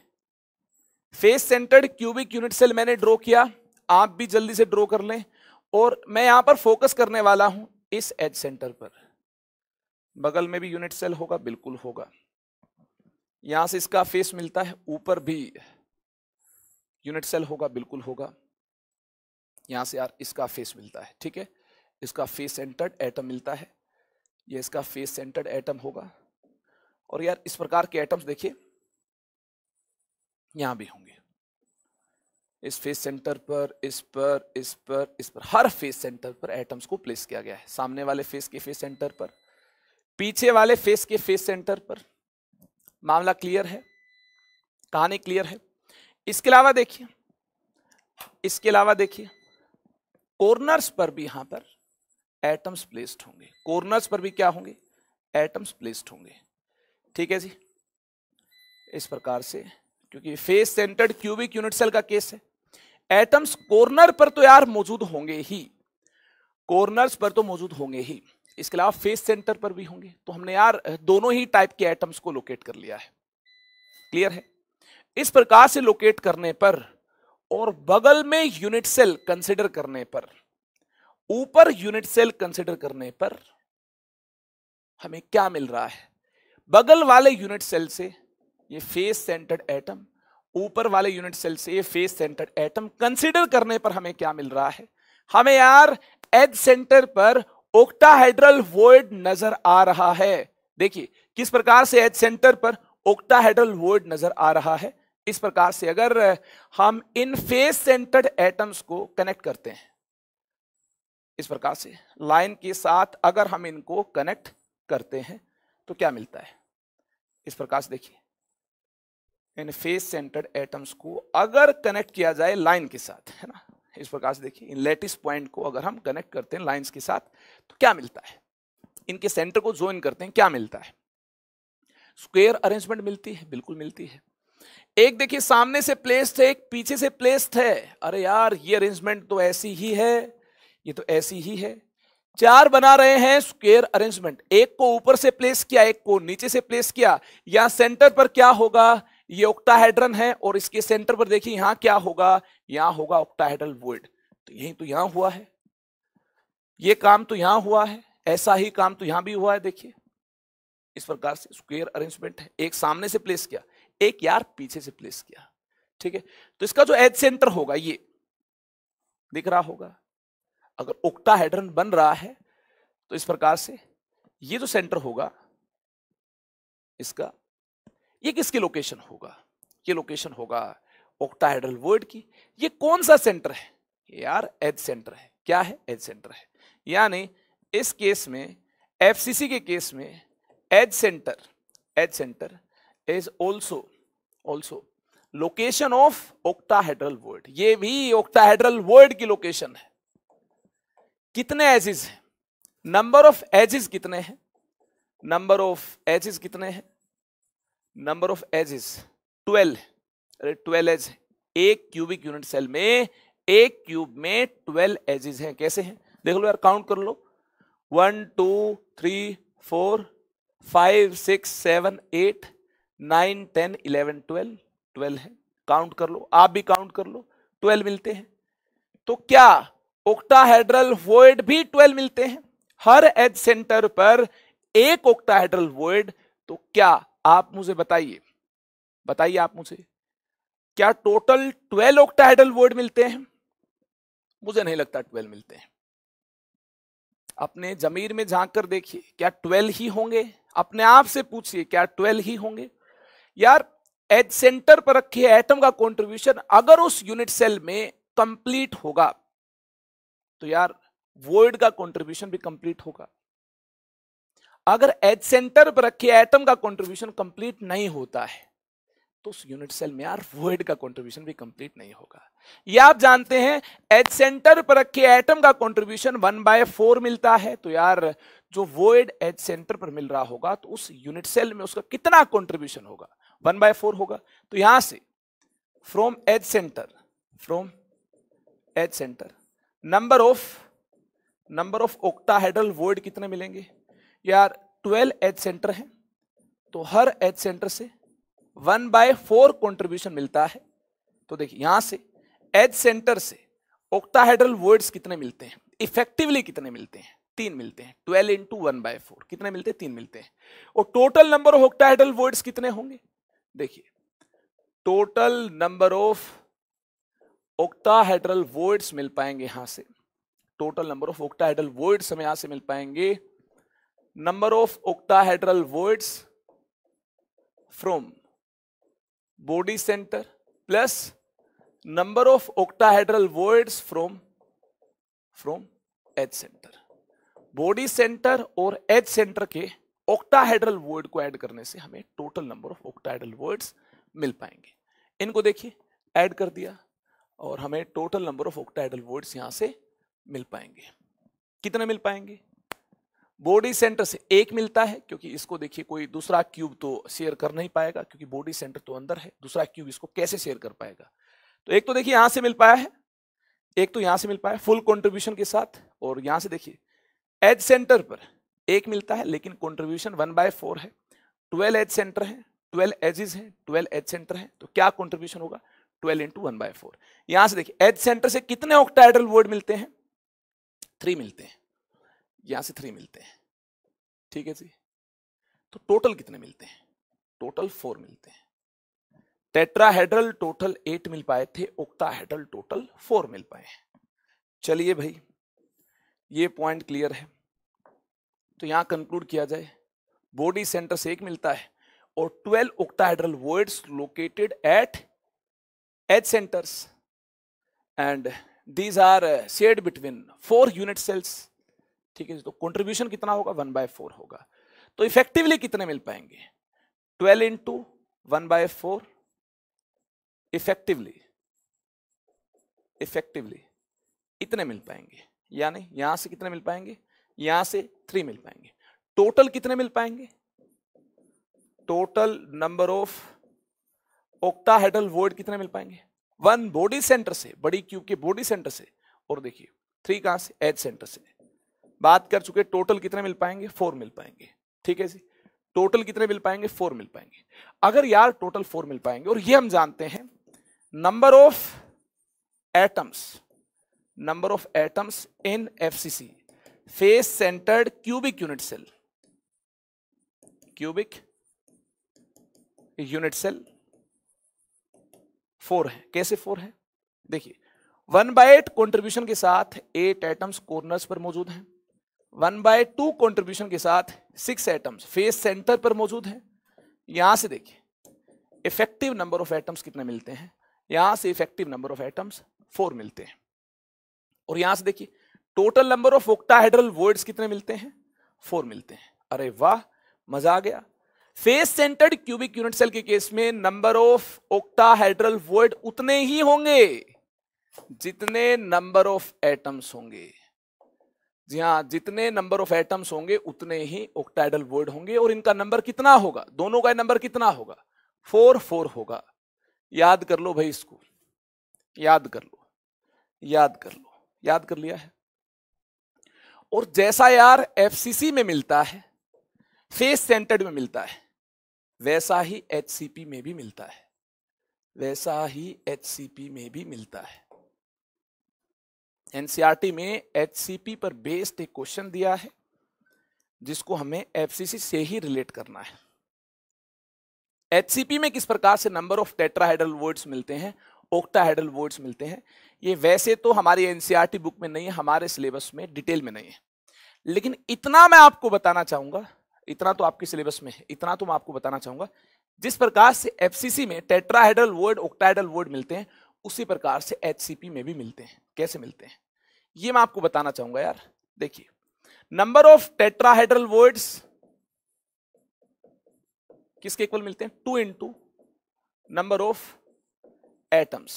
face centred cubic unit cell मैंने ड्रॉ किया आप भी जल्दी से ड्रॉ कर लें और मैं यहां पर फोकस करने वाला हूं इस एज सेंटर पर बगल में भी यूनिट सेल होगा बिल्कुल होगा यहां से इसका फेस मिलता है ऊपर भी यूनिट सेल होगा बिल्कुल होगा यहां से यार इसका फेस मिलता है ठीक है इसका फेस सेंटर्ड एटम मिलता है ये इसका फेस सेंटर्ड एटम होगा और यार इस प्रकार के एटम्स देखिए यहां भी होंगे इस फेस सेंटर पर इस पर इस पर इस पर हर फेस सेंटर पर एटम्स को प्लेस किया गया है सामने वाले फेस के फेस सेंटर पर पीछे वाले फेस के फेस सेंटर पर मामला क्लियर है कहानी क्लियर है इसके अलावा देखिए इसके अलावा देखिए कॉर्नर्स पर भी यहां पर एटम्स प्लेस्ड होंगे कॉर्नर्स पर भी क्या होंगे एटम्स प्लेस्ड होंगे ठीक है जी इस प्रकार से क्योंकि face centred cubic unit cell का केस है एटम्स कॉर्नर पर तो यार मौजूद होंगे ही कॉर्नर्स पर तो मौजूद होंगे ही इसके अलावा फेस सेंटर पर भी होंगे तो हमने यार दोनों ही टाइप के एटम्स को लोकेट कर लिया है क्लियर है इस प्रकार से लोकेट करने पर और बगल में यूनिट सेल कंसिडर करने पर ऊपर यूनिट सेल कंसिडर करने पर हमें क्या मिल रहा है बगल वाले यूनिट सेल से ये फेस सेंटर्ड एटम ऊपर वाले यूनिट सेल से ये फेस सेंटर्ड एटम कंसिडर करने पर हमें क्या मिल रहा है हमें यार एज सेंटर पर ओक्टाहेड्रल वोइड नजर आ रहा है देखिए किस प्रकार से एज सेंटर पर ओक्टाहेड्रल वोइड नजर आ रहा है इस प्रकार से अगर हम इन फेस सेंटर्ड एटम्स को कनेक्ट करते हैं इस प्रकार से लाइन के साथ अगर हम इनको कनेक्ट करते हैं तो क्या मिलता है इस प्रकार से देखिए इन फेस सेंटर्ड एटम्स को अगर कनेक्ट किया जाए लाइन के साथ है ना इस प्रकार से देखिए इन लेटिस पॉइंट को अगर हम कनेक्ट करते हैं लाइंस के साथ तो क्या मिलता है इनके सेंटर को ज्वाइन करते हैं क्या मिलता है स्क्वेयर अरेंजमेंट मिलती है बिल्कुल मिलती है एक देखिए सामने से प्लेस्ड है एक पीछे से प्लेस्ड है अरे यार ये अरेंजमेंट तो ऐसी ही है ये तो ऐसी ही है चार बना रहे हैं स्क्वेयर अरेंजमेंट एक को ऊपर से प्लेस किया एक को नीचे से प्लेस किया या सेंटर पर क्या होगा ये ऑक्टाहेड्रन है और इसके सेंटर पर देखिए यहां क्या होगा यहां होगा ऑक्टाहेड्रल वोइड तो यही तो यहां हुआ है ये काम तो यहां हुआ है ऐसा ही काम तो यहां भी हुआ है देखिए इस प्रकार से स्क्वेयर अरेंजमेंट है एक सामने से प्लेस किया एक यार पीछे से प्लेस किया ठीक है तो इसका जो एज सेंटर होगा ये दिख रहा होगा अगर ऑक्टाहेड्रन बन रहा है तो इस प्रकार से ये जो सेंटर होगा इसका ये किसकी लोकेशन होगा ये लोकेशन होगा ऑक्टाहेड्रल वर्ड की ये कौन सा सेंटर है यार एज सेंटर है क्या है एज सेंटर है यानी इस केस में एफसीसी के केस में edge centre edge centre is also also location of octahedral void ये भी ऑक्टाहेड्रल वर्ड की लोकेशन है कितने एजिस हैं नंबर ऑफ एजिस कितने हैं नंबर ऑफ एजिस कितने हैं number of edge is twelve अरे ट्वेल्व एज एक क्यूबिक यूनिट सेल में एक क्यूब में ट्वेल्व एजेस हैं कैसे हैं देख लो यार काउंट कर लो one two three four five six seven eight nine ten eleven twelve twelve है काउंट कर लो आप भी काउंट कर लो ट्वेल्व मिलते हैं तो क्या ओक्टाहेड्रल वोइड भी ट्वेल्व मिलते हैं हर एज सेंटर पर एक ओक्टाहेड्रल वोइड तो क्या आप मुझे बताइए बताइए आप मुझे क्या टोटल ट्वेल्व ऑक्टाइडल वर्ड मिलते हैं मुझे नहीं लगता ट्वेल्व मिलते हैं अपने जमीर में झांक कर देखिए क्या ट्वेल्व ही होंगे अपने आप से पूछिए क्या ट्वेल्व ही होंगे यार एज सेंटर पर रखिए एटम का कंट्रीब्यूशन अगर उस यूनिट सेल में कंप्लीट होगा तो यार वर्ड का कंट्रीब्यूशन भी कंप्लीट होगा अगर एच सेंटर पर रखे एटम का कंट्रीब्यूशन कंप्लीट नहीं होता है तो उस यूनिट सेल में यार वोइड का कंट्रीब्यूशन भी कंप्लीट नहीं होगा ये आप जानते हैं एच सेंटर पर रखे एटम का कंट्रीब्यूशन वन बाय फोर मिलता है तो यार जो वोइड एच सेंटर पर मिल रहा होगा तो उस यूनिट सेल में उसका कितना कॉन्ट्रीब्यूशन होगा वन बाय फोर होगा तो यहां से from edge centre from edge centre number of number of octahedral void कितने मिलेंगे यार ट्वेल्व एच सेंटर है तो हर एच सेंटर से वन बाय फोर कॉन्ट्रीब्यूशन मिलता है तो देखिए यहां से एच सेंटर से ऑक्टाहाइड्रल वर्ड्स कितने मिलते हैं इफेक्टिवली कितने मिलते हैं तीन मिलते हैं twelve into one by four कितने मिलते हैं तीन मिलते हैं और total number of octahedral voids कितने होंगे देखिए total number of octahedral voids मिल पाएंगे यहां से total number of octahedral voids हमें यहां से मिल पाएंगे number of octahedral voids from body centre plus number of octahedral voids from from edge centre body centre और एच सेंटर के ऑक्टाहेड्रल वर्ड को ऐड करने से हमें total number of octahedral voids मिल पाएंगे इनको देखिए ऐड कर दिया और हमें total number of octahedral voids यहां से मिल पाएंगे कितने मिल पाएंगे बॉडी सेंटर से एक मिलता है क्योंकि इसको देखिए कोई दूसरा क्यूब तो शेयर कर नहीं पाएगा क्योंकि बॉडी सेंटर तो अंदर है दूसरा क्यूब इसको कैसे शेयर कर पाएगा तो एक तो देखिए यहां से मिल पाया है एक तो यहां से मिल पाया फुल कॉन्ट्रीब्यूशन के साथ और यहां से देखिए एज सेंटर पर एक मिलता है लेकिन कॉन्ट्रीब्यूशन वन बाय फोर है ट्वेल्व एज सेंटर है ट्वेल्व एजेस है ट्वेल्व एज सेंटर है तो क्या कॉन्ट्रीब्यूशन होगा twelve into one by four यहां से देखिए एज सेंटर से कितने ऑक्टाइडल वर्ड मिलते हैं थ्री मिलते हैं यहां से थ्री मिलते हैं ठीक है जी तो टोटल कितने मिलते हैं टोटल फोर मिलते हैं टेट्राहेड्रल टोटल एट मिल पाए थे ओक्टाहेड्रल टोटल फोर मिल पाए चलिए भाई ये पॉइंट क्लियर है तो यहां कंक्लूड किया जाए बॉडी सेंटर से एक मिलता है और twelve octahedral voids located at edge centres and these are shared between four unit cells ठीक है तो कंट्रीब्यूशन कितना होगा वन बाय फोर होगा तो इफेक्टिवली कितने मिल पाएंगे twelve into one by four effectively effectively इतने मिल पाएंगे यानी यहां से कितने मिल पाएंगे यहां से थ्री मिल पाएंगे टोटल कितने मिल पाएंगे total number of octahedral void कितने मिल पाएंगे वन बॉडी सेंटर से बड़ी क्यूब के बॉडी सेंटर से और देखिए थ्री कहां से एज सेंटर से बात कर चुके टोटल कितने मिल पाएंगे फोर मिल पाएंगे ठीक है जी टोटल कितने मिल पाएंगे फोर मिल पाएंगे अगर यार टोटल फोर मिल पाएंगे और ये हम जानते हैं number of atoms number of atoms in FCC face centred cubic unit cell cubic unit cell four है कैसे फोर है देखिए वन बाय एट कॉन्ट्रीब्यूशन के साथ एट एटम्स कॉर्नर्स पर मौजूद हैं वन बाय टू कॉन्ट्रीब्यूशन के साथ सिक्स एटम्स फेस सेंटर पर मौजूद है यहां से देखिए इफेक्टिव नंबर ऑफ एटम्स कितने मिलते हैं यहां से effective number of atoms four मिलते हैं और यहां से देखिए total number of octahedral voids कितने मिलते हैं फोर मिलते हैं अरे वाह मजा आ गया face centred cubic unit cell के केस में नंबर ऑफ ओक्टाहेड्रल वर्ड उतने ही होंगे जितने नंबर ऑफ एटम्स होंगे जी हाँ जितने नंबर ऑफ एटम्स होंगे उतने ही ऑक्टाइडल वर्ड होंगे और इनका नंबर कितना होगा दोनों का नंबर कितना होगा फोर फोर होगा याद कर लो भाई इसको याद कर लो याद कर लो याद कर लिया है और जैसा यार एफ में मिलता है फेस सेंटर्ड में मिलता है वैसा ही एच में भी मिलता है वैसा ही एच में भी मिलता है एनसीईआरटी में एचसीपी पर बेस्ड एक क्वेश्चन दिया है जिसको हमें एफसीसी से ही रिलेट करना है एचसीपी में किस प्रकार से नंबर ऑफ टेट्राहाइड्रल वर्ड्स मिलते हैं ओक्टाहाइड्रल वर्ड्स मिलते हैं ये वैसे तो हमारी एनसीईआरटी बुक में नहीं है हमारे सिलेबस में डिटेल में नहीं है लेकिन इतना मैं आपको बताना चाहूंगा इतना तो आपके सिलेबस में है इतना तो मैं आपको बताना चाहूंगा जिस प्रकार से एफसीसी में टेट्राहाइड्रल वर्ड ओक्टाइडल वर्ड मिलते हैं उसी प्रकार से एच में भी मिलते हैं कैसे मिलते हैं ये मैं आपको बताना चाहूंगा यार देखिए नंबर ऑफ टेट्राहेड्रल वर्ड्स किसके इक्वल मिलते हैं two into number of atoms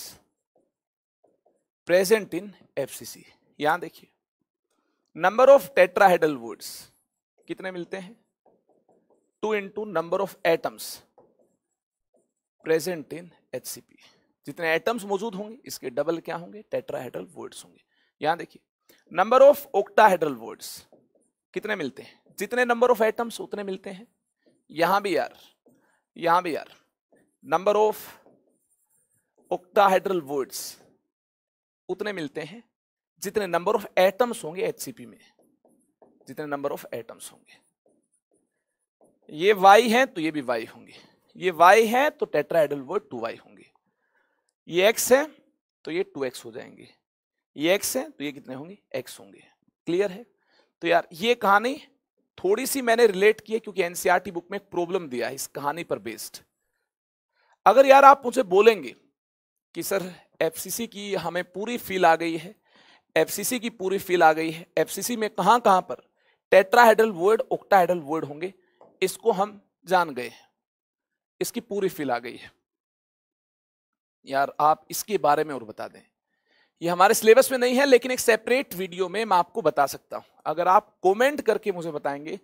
present in C यहां देखिए नंबर ऑफ टेट्राहेडल वर्ड्स कितने मिलते हैं two into number of atoms present in HCP जितने एटम्स मौजूद होंगे इसके डबल क्या होंगे टेट्राहेड्रल वर्ड्स होंगे यहां देखिए नंबर ऑफ ओक्टाहेड्रल वर्ड्स कितने मिलते हैं जितने नंबर ऑफ एटम्स उतने मिलते हैं यहां भी यार यहां भी यार नंबर ऑफ ओक्टाहेड्रल वर्ड्स उतने मिलते हैं जितने नंबर ऑफ एटम्स होंगे पी में जितने नंबर ऑफ एटम्स होंगे ये वाई है तो ये भी वाई होंगे ये वाई है तो टेट्राहेड्रल वर्ड टू वाई होंगे ये एक्स है तो ये टू एक्स हो जाएंगे ये एक्स है तो ये कितने होंगे एक्स होंगे क्लियर है तो यार ये कहानी थोड़ी सी मैंने रिलेट की है क्योंकि एनसीआरटी e बुक में एक प्रॉब्लम दिया है इस कहानी पर बेस्ड अगर यार आप मुझे बोलेंगे कि सर एफसीसी की हमें पूरी फील आ गई है एफसीसी की पूरी फील आ गई है एफसीसी में कहां कहां पर टेट्राहेड्रल वर्ड ओक्टाहेड्रल वर्ड होंगे इसको हम जान गए हैं इसकी पूरी फील आ गई है यार आप इसके बारे में और बता दें ये हमारे सिलेबस में नहीं है लेकिन एक सेपरेट वीडियो में मैं आपको बता सकता हूं अगर आप कमेंट करके मुझे बताएंगे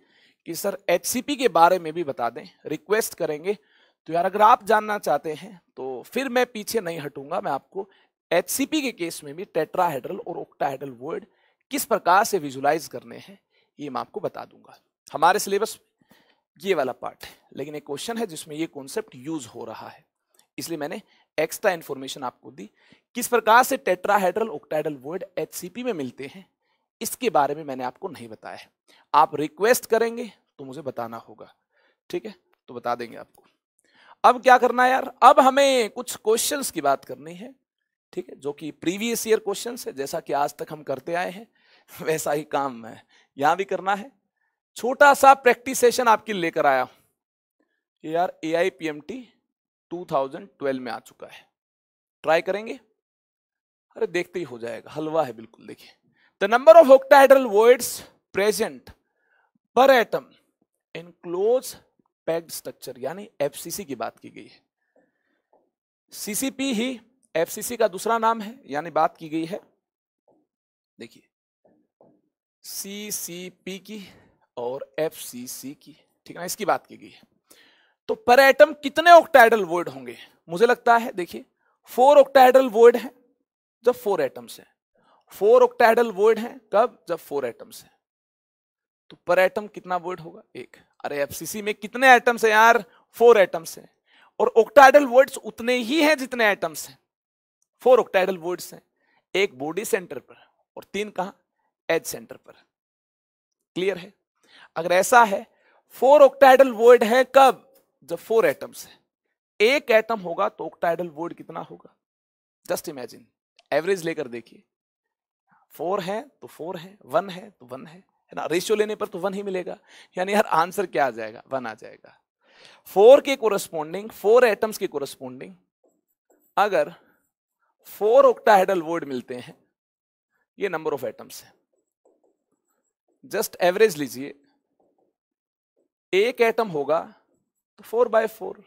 कि सर एच के बारे में भी बता दें रिक्वेस्ट करेंगे तो यार अगर आप जानना चाहते हैं तो फिर मैं पीछे नहीं हटूंगा मैं आपको एच के केस में भी टेट्राहेड्रल और ओक्टाहेड्रल वर्ड किस प्रकार से विजुलाइज करने हैं ये मैं आपको बता दूंगा हमारे सिलेबस ये वाला पार्ट है लेकिन एक क्वेश्चन है जिसमें ये कॉन्सेप्ट यूज हो रहा है इसलिए मैंने एक्स्ट्रा इन्फॉर्मेशन आपको दी किस प्रकार से टेट्राहेड्रल ऑक्टाइडल वर्ड एचसीपी में मिलते हैं इसके बारे में मैंने आपको नहीं बताया है आप रिक्वेस्ट करेंगे तो मुझे बताना होगा ठीक है तो बता देंगे आपको अब क्या करना है यार अब हमें कुछ क्वेश्चन की बात करनी है ठीक है जो कि प्रीवियस ईयर क्वेश्चन है जैसा कि आज तक हम करते आए हैं वैसा ही काम है यहां भी करना है छोटा सा प्रैक्टिस सेशन आपके लेकर आया हूं यार A I P M T 2012 में आ चुका है ट्राई करेंगे अरे देखते ही हो जाएगा हलवा है बिल्कुल देखिए the number of octahedral voids present per atom in close packed structure यानी एफसीसी की बात की गई है सीसीपी ही एफसीसी का दूसरा नाम है यानी बात की गई है देखिए सीसीपी की और एफसीसी की ठीक है ना इसकी बात की गई है तो पर एटम कितने ऑक्टाइडल वर्ड होंगे मुझे लगता है देखिए फोर ऑक्टाइडल वर्ड है जब फोर एटम्स है फोर ऑक्टाइडल वर्ड है कब जब फोर एटम्स है तो पर एटम कितना वर्ड होगा एक अरे एफसीसी में कितने एटम्स है यार फोर एटम्स है और ऑक्टाइडल वर्ड्स उतने ही हैं जितने एटम्स हैं फोर ऑक्टाइडल वर्ड्स हैं एक बॉडी सेंटर पर और तीन कहा एज सेंटर पर क्लियर है अगर ऐसा है फोर ऑक्टाइडल वर्ड है कब जब फोर एटम्स है एक एटम होगा तो ऑक्टाइडल वोड कितना होगा जस्ट इमेजिन एवरेज लेकर देखिए फोर है तो फोर है वन है तो वन है है ना रेशियो लेने पर तो वन ही मिलेगा यानी यार आंसर क्या आ जाएगा वन आ जाएगा फोर के कोरस्पोंडिंग फोर एटम्स के कोरस्पोंडिंग अगर फोर ऑक्टाहेडल वर्ड मिलते हैं ये नंबर ऑफ एटम्स है जस्ट एवरेज लीजिए एक एटम होगा फोर बाय फोर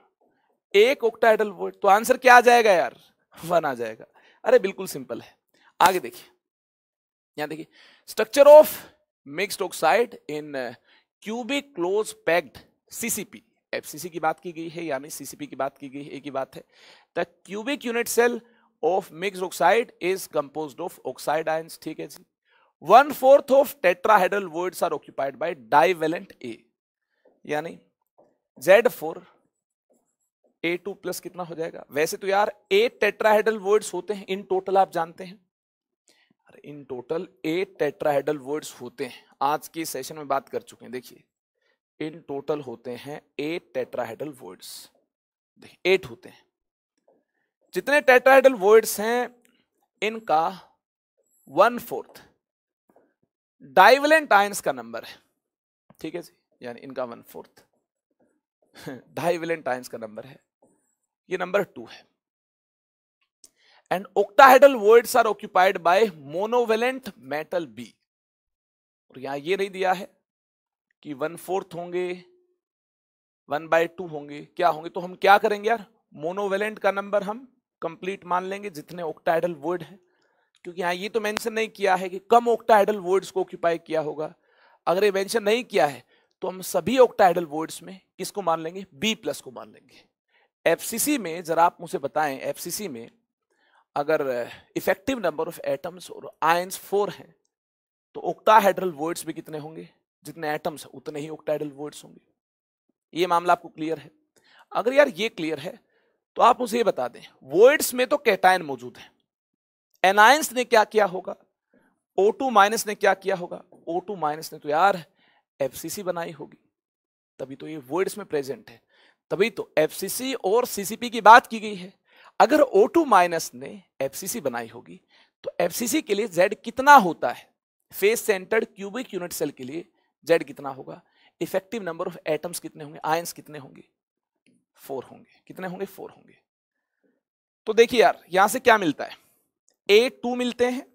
एक ओक्टाइडल वर्ड तो आंसर क्या आ जाएगा यार वन आ जाएगा अरे बिल्कुल सिंपल है आगे देखिए यहां देखिए structure of mixed oxide in cubic close packed CCP FCC की बात की गई है यानी सीसीपी की बात की गई है एक ही बात है the cubic unit cell of mix oxide is compose of oxide ions ठीक है जी one fourth of tetrahedral voids are occupied by divalent A यानी Z four A two plus कितना हो जाएगा वैसे तो यार एट टेट्राहेडल वर्ड्स होते हैं इन टोटल आप जानते हैं in total eight tetrahedral voids होते हैं आज के सेशन में बात कर चुके हैं देखिए इन टोटल होते हैं एट टेट्राहेडल वर्ड्स देखिए एट होते हैं जितने टेट्राहेडल वर्ड्स हैं इनका वन फोर्थ डाइवलेंट आयंस का नंबर है ठीक है जी यानी इनका वन फोर्थ ढाई विलियन टाइम्स का नंबर है ये नंबर टू है and octahedral voids are occupied by monovalent metal B और यहां ये नहीं दिया है कि वन फोर्थ होंगे वन बाय टू होंगे क्या होंगे तो हम क्या करेंगे यार मोनोवेलेंट का नंबर हम कंप्लीट मान लेंगे जितने ओक्टाइडल वर्ड है क्योंकि यहां ये तो मेंशन नहीं किया है कि कम ओक्टाहेडल वर्ड्स को ऑक्यूपाई किया होगा अगर ये मेंशन नहीं किया है तो हम सभी ऑक्टाइडल वर्ड्स में किसको मान लेंगे बी प्लस को मान लेंगे एफ में जरा आप मुझे बताएं एफ में अगर इफेक्टिव नंबर ऑफ एटम्स और आयंस फोर हैं तो ऑक्टाहेड्रल वर्ड्स भी कितने होंगे जितने एटम्स हैं उतने ही ओक्टाइडल वर्ड्स होंगे ये मामला आपको क्लियर है अगर यार ये क्लियर है तो आप मुझे ये बता दें वर्ड्स में तो कैटाइन मौजूद है एनायंस ने क्या किया होगा ओ माइनस ने क्या किया होगा ओ माइनस ने तो यार एफसीसी बनाई होगी तभी तो ये वर्ड्स में प्रेजेंट है तभी तो एफसीसी और सीसीपी की बात की गई है अगर ओ टू माइनस ने एफसीसी बनाई होगी तो एफसीसी के लिए जेड कितना होता है face centred cubic unit cell के लिए जेड कितना होगा इफेक्टिव नंबर ऑफ एटम्स कितने होंगे आयंस कितने होंगे फोर होंगे कितने होंगे फोर होंगे तो देखिए यार यहां से क्या मिलता है ए टू मिलते हैं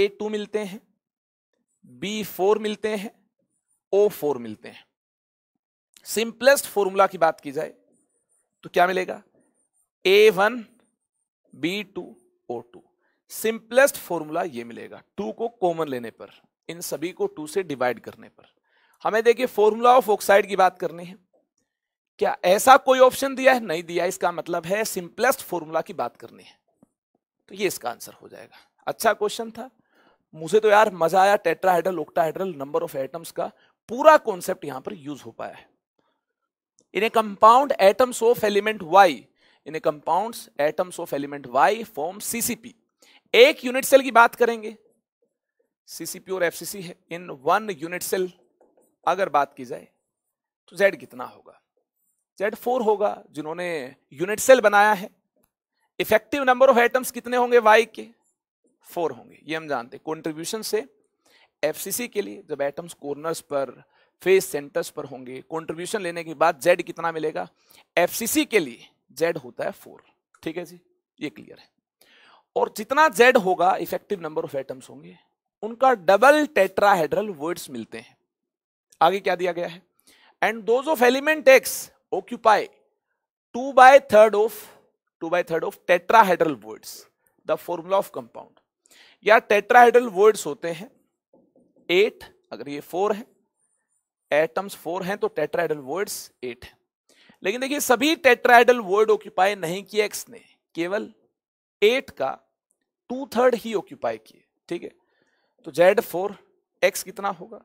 ए टू मिलते हैं बी फोर मिलते हैं ओ फोर मिलते हैं सिंपलेस्ट फॉर्मूला की बात की जाए तो क्या मिलेगा A one B two O two simplest formula ये मिलेगा टू को कॉमन लेने पर इन सभी को टू से डिवाइड करने पर हमें देखिए फॉर्मूला ऑफ ऑक्साइड की बात करनी है क्या ऐसा कोई ऑप्शन दिया है नहीं दिया इसका मतलब है सिंपलेस्ट फॉर्मूला की बात करनी है तो ये इसका आंसर हो जाएगा अच्छा क्वेश्चन था मुझे तो यार मजा आया tetrahedral octahedral number of atoms का पूरा कॉन्सेप्ट यहां पर यूज हो पाया है in a compound atoms of element Y in a compound atoms of element Y form CCP एक यूनिट सेल की बात करेंगे सीसीपी और एफसीसी है इन वन यूनिट सेल अगर बात की जाए तो जेड कितना होगा जेड फोर होगा जिन्होंने यूनिट सेल बनाया है इफेक्टिव नंबर ऑफ एटम्स कितने होंगे वाई के फोर होंगे ये हम जानते हैं कॉन्ट्रीब्यूशन से एफ के लिए जब एटम्स कॉर्नर्स पर फेस सेंटर्स पर होंगे कॉन्ट्रीब्यूशन लेने के बाद जेड कितना मिलेगा एफ के लिए जेड होता है फोर ठीक है जी ये क्लियर है और जितना जेड होगा इफेक्टिव नंबर ऑफ एटम्स होंगे उनका डबल टेट्राहेड्रल वर्ड्स मिलते हैं आगे क्या दिया गया है and those of element X occupy two by third of two by third of tetrahedral voids the formula of compound या टेट्राहेड्रल वर्ड्स होते हैं एट अगर ये फोर है एटम्स फोर हैं तो टेट्राहेड्रल वर्ड्स एट है लेकिन देखिए सभी टेट्राहेड्रल वर्ड ऑक्यूपाई नहीं किए एक्स ने केवल एट का टू थर्ड ही ऑक्यूपाई किए ठीक है तो जेड फोर एक्स कितना होगा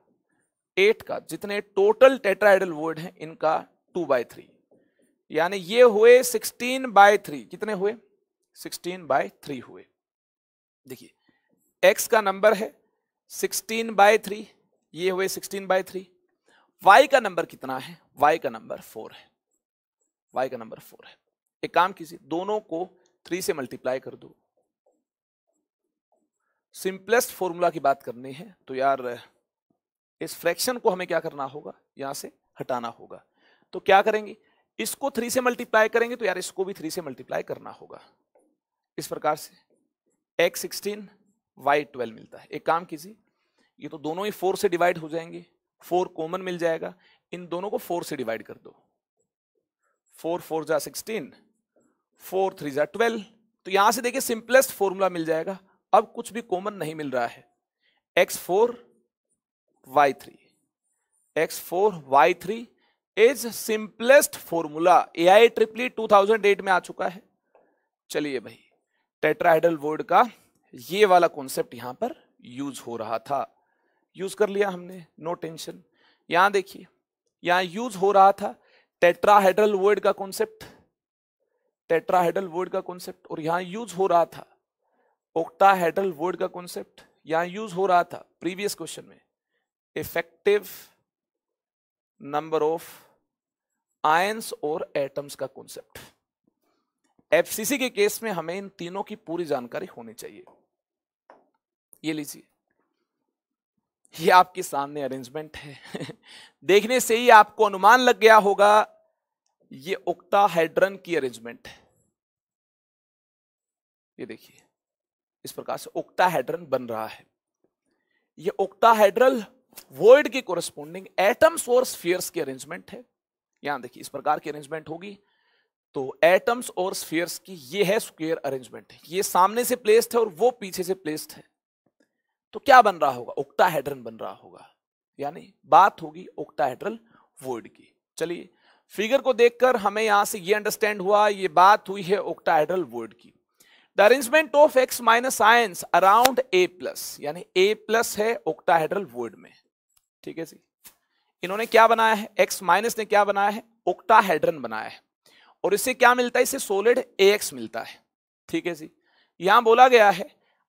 एट का जितने टोटल टेट्राइडल वर्ड हैं इनका टू बाय थ्री यानी ये हुए सिक्सटीन बाय थ्री कितने हुए सिक्सटीन बाय थ्री हुए देखिए एक्स का नंबर है सिक्सटीन बाय थ्री ये हुए सिक्सटीन बाय थ्री वाई का नंबर कितना है वाई का नंबर फोर है वाई का नंबर फोर है एक काम कीजिए दोनों को थ्री से मल्टीप्लाई कर दो सिंपलेस्ट फॉर्मूला की बात करनी है तो यार इस फ्रैक्शन को हमें क्या करना होगा यहां से हटाना होगा तो क्या करेंगे इसको थ्री से मल्टीप्लाई करेंगे तो यार इसको भी थ्री से मल्टीप्लाई करना होगा इस प्रकार से एक्स सिक्सटीन वाई ट्वेल्व मिलता है एक काम कीजिए ये तो दोनों ही फोर से डिवाइड हो जाएंगे फोर कॉमन मिल जाएगा इन दोनों को फोर से डिवाइड कर दो फोर फोर जा सिक्सटीन फोर थ्री जा ट्वेल्व तो यहां से देखिए सिंपलेस्ट फॉर्मूला मिल जाएगा अब कुछ भी कॉमन नहीं मिल रहा है X four Y three X four Y three is simplest formula A I triple E two thousand eight में आ चुका है चलिए भाई टेट्राहेडल वर्ड का ये वाला कॉन्सेप्ट यहां पर यूज हो रहा था यूज कर लिया हमने नो टेंशन यहां देखिए यहां यूज हो रहा था टेट्राहेड्रल वर्ड का कॉन्सेप्ट टेट्राहेड्रल वर्ड का कॉन्सेप्ट और यहां यूज हो रहा था ओक्टाहेड्रल वर्ड का कॉन्सेप्ट यहां यूज हो रहा था प्रीवियस क्वेश्चन में इफेक्टिव नंबर ऑफ आयंस और एटम्स का कॉन्सेप्ट एफसीसी के केस में हमें इन तीनों की पूरी जानकारी होनी चाहिए ये लीजिए ये आपके सामने अरेंजमेंट है देखने से ही आपको अनुमान लग गया होगा ये उक्ता हाइड्रन की अरेंजमेंट है ये देखिए इस प्रकार से उक्ता हाइड्रन बन रहा है ये उक्ता हाइड्रल वर्ड के कोरस्पोंडिंग एटम सोर्स फियर्स की अरेंजमेंट है यहां देखिए इस प्रकार की अरेंजमेंट होगी तो एटम्स और स्फीयर्स की ये है स्क्वेयर अरेंजमेंट ये सामने से प्लेस्ड है और वो पीछे से प्लेस्ड है तो क्या बन रहा होगा ओक्टाहेड्रन बन रहा होगा यानी बात होगी ओक्टाहेड्रल वर्ड की चलिए फिगर को देखकर हमें यहां से ये अंडरस्टैंड हुआ ये बात हुई है ओक्टाहेड्रल वर्ड की the arrangement of X minus ions around A plus यानी ए प्लस है ओक्टाहेड्रल वर्ड में ठीक है जी इन्होंने क्या बनाया है एक्स माइनस ने क्या बनाया है ओक्टाहेड्रन बनाया है और इससे क्या मिलता है इसे सोलिड ए मिलता है ठीक है जी यहां बोला गया है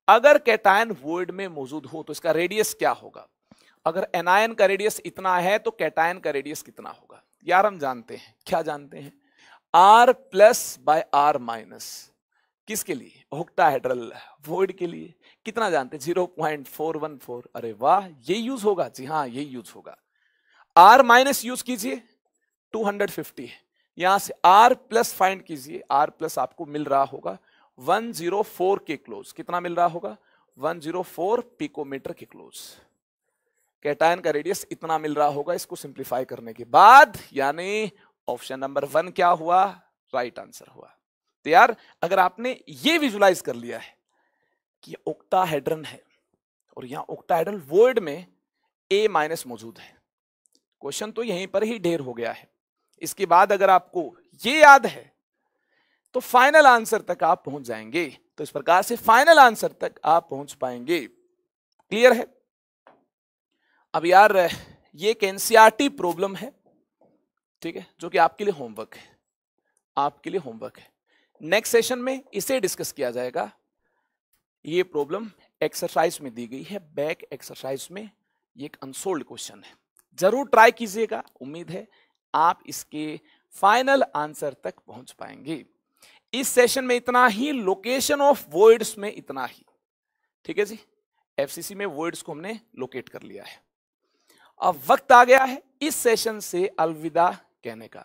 अगर कैटायन वोइड में मौजूद हो तो इसका रेडियस क्या होगा अगर एनायन का रेडियस इतना है तो कैटायन का रेडियस कितना होगा यार हम जानते हैं क्या जानते हैं R plus by R minus किसके लिए ऑक्टाहेड्रल वोइड के लिए कितना जानते हैं zero point four one four अरे वाह ये यूज होगा जी हाँ ये यूज होगा आर माइनस यूज कीजिए टू हंड्रेड फिफ्टी है यहां से आर प्लस फाइंड कीजिए आर प्लस आपको मिल रहा होगा 104 के क्लोज कितना मिल रहा होगा 104 पिकोमीटर के क्लोज कैटायन का रेडियस इतना मिल रहा होगा इसको सिंप्लीफाई करने के बाद यानी ऑप्शन नंबर वन क्या हुआ राइट right आंसर हुआ तो यार अगर आपने ये विजुलाइज कर लिया है कि ओक्टाहेड्रन है और यहाँ ओक्टाहेड्रल वर्ड में ए माइनस मौजूद है क्वेश्चन तो यहीं पर ही ढेर हो गया है इसके बाद अगर आपको ये याद है तो फाइनल आंसर तक आप पहुंच जाएंगे तो इस प्रकार से फाइनल आंसर तक आप पहुंच पाएंगे क्लियर है अब यार ये एक एनसीआरटी प्रॉब्लम e है ठीक है जो कि आपके लिए होमवर्क है आपके लिए होमवर्क है नेक्स्ट सेशन में इसे डिस्कस किया जाएगा ये प्रॉब्लम एक्सरसाइज में दी गई है बैक एक्सरसाइज में ये एक अनसोल्ड क्वेश्चन है जरूर ट्राई कीजिएगा उम्मीद है आप इसके फाइनल आंसर तक पहुंच पाएंगे इस सेशन में इतना ही लोकेशन ऑफ वर्ड्स में इतना ही ठीक है जी एफसीसी में वर्ड्स को हमने लोकेट कर लिया है अब वक्त आ गया है इस सेशन से अलविदा कहने का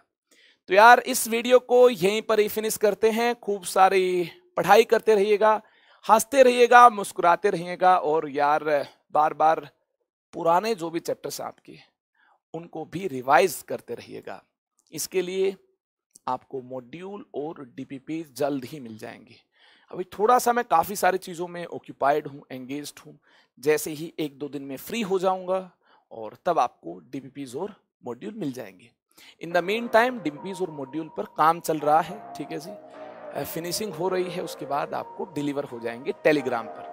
तो यार इस वीडियो को यहीं पर ही फिनिश करते हैं खूब सारी पढ़ाई करते रहिएगा हंसते रहिएगा मुस्कुराते रहिएगा और यार बार बार पुराने जो भी चैप्टर्स आपके उनको भी रिवाइज करते रहिएगा इसके लिए आपको मॉड्यूल और डीपीपी जल्द ही मिल जाएंगे अभी थोड़ा सा मैं काफ़ी सारी चीज़ों में ऑक्यूपाइड हूँ एंगेज हूँ जैसे ही एक दो दिन में फ्री हो जाऊँगा और तब आपको डीपीपीज और मॉड्यूल मिल जाएंगे in the mean time DPPs और मॉड्यूल पर काम चल रहा है ठीक है जी फिनिशिंग हो रही है उसके बाद आपको डिलीवर हो जाएंगे टेलीग्राम पर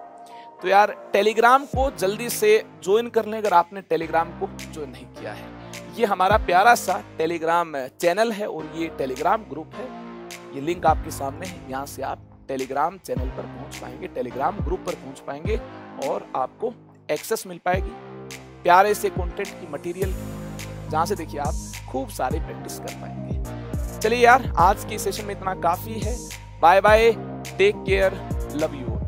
तो यार टेलीग्राम को जल्दी से ज्वाइन कर लें अगर आपने टेलीग्राम को ज्वाइन नहीं किया है ये हमारा प्यारा सा टेलीग्राम चैनल है और ये टेलीग्राम ग्रुप है ये लिंक आपके सामने है यहाँ से आप टेलीग्राम चैनल पर पहुंच पाएंगे टेलीग्राम ग्रुप पर पहुंच पाएंगे और आपको एक्सेस मिल पाएगी प्यारे से कंटेंट की मटेरियल जहाँ से देखिए आप खूब सारे प्रैक्टिस कर पाएंगे चलिए यार आज के सेशन में इतना काफ़ी है bye bye take care love you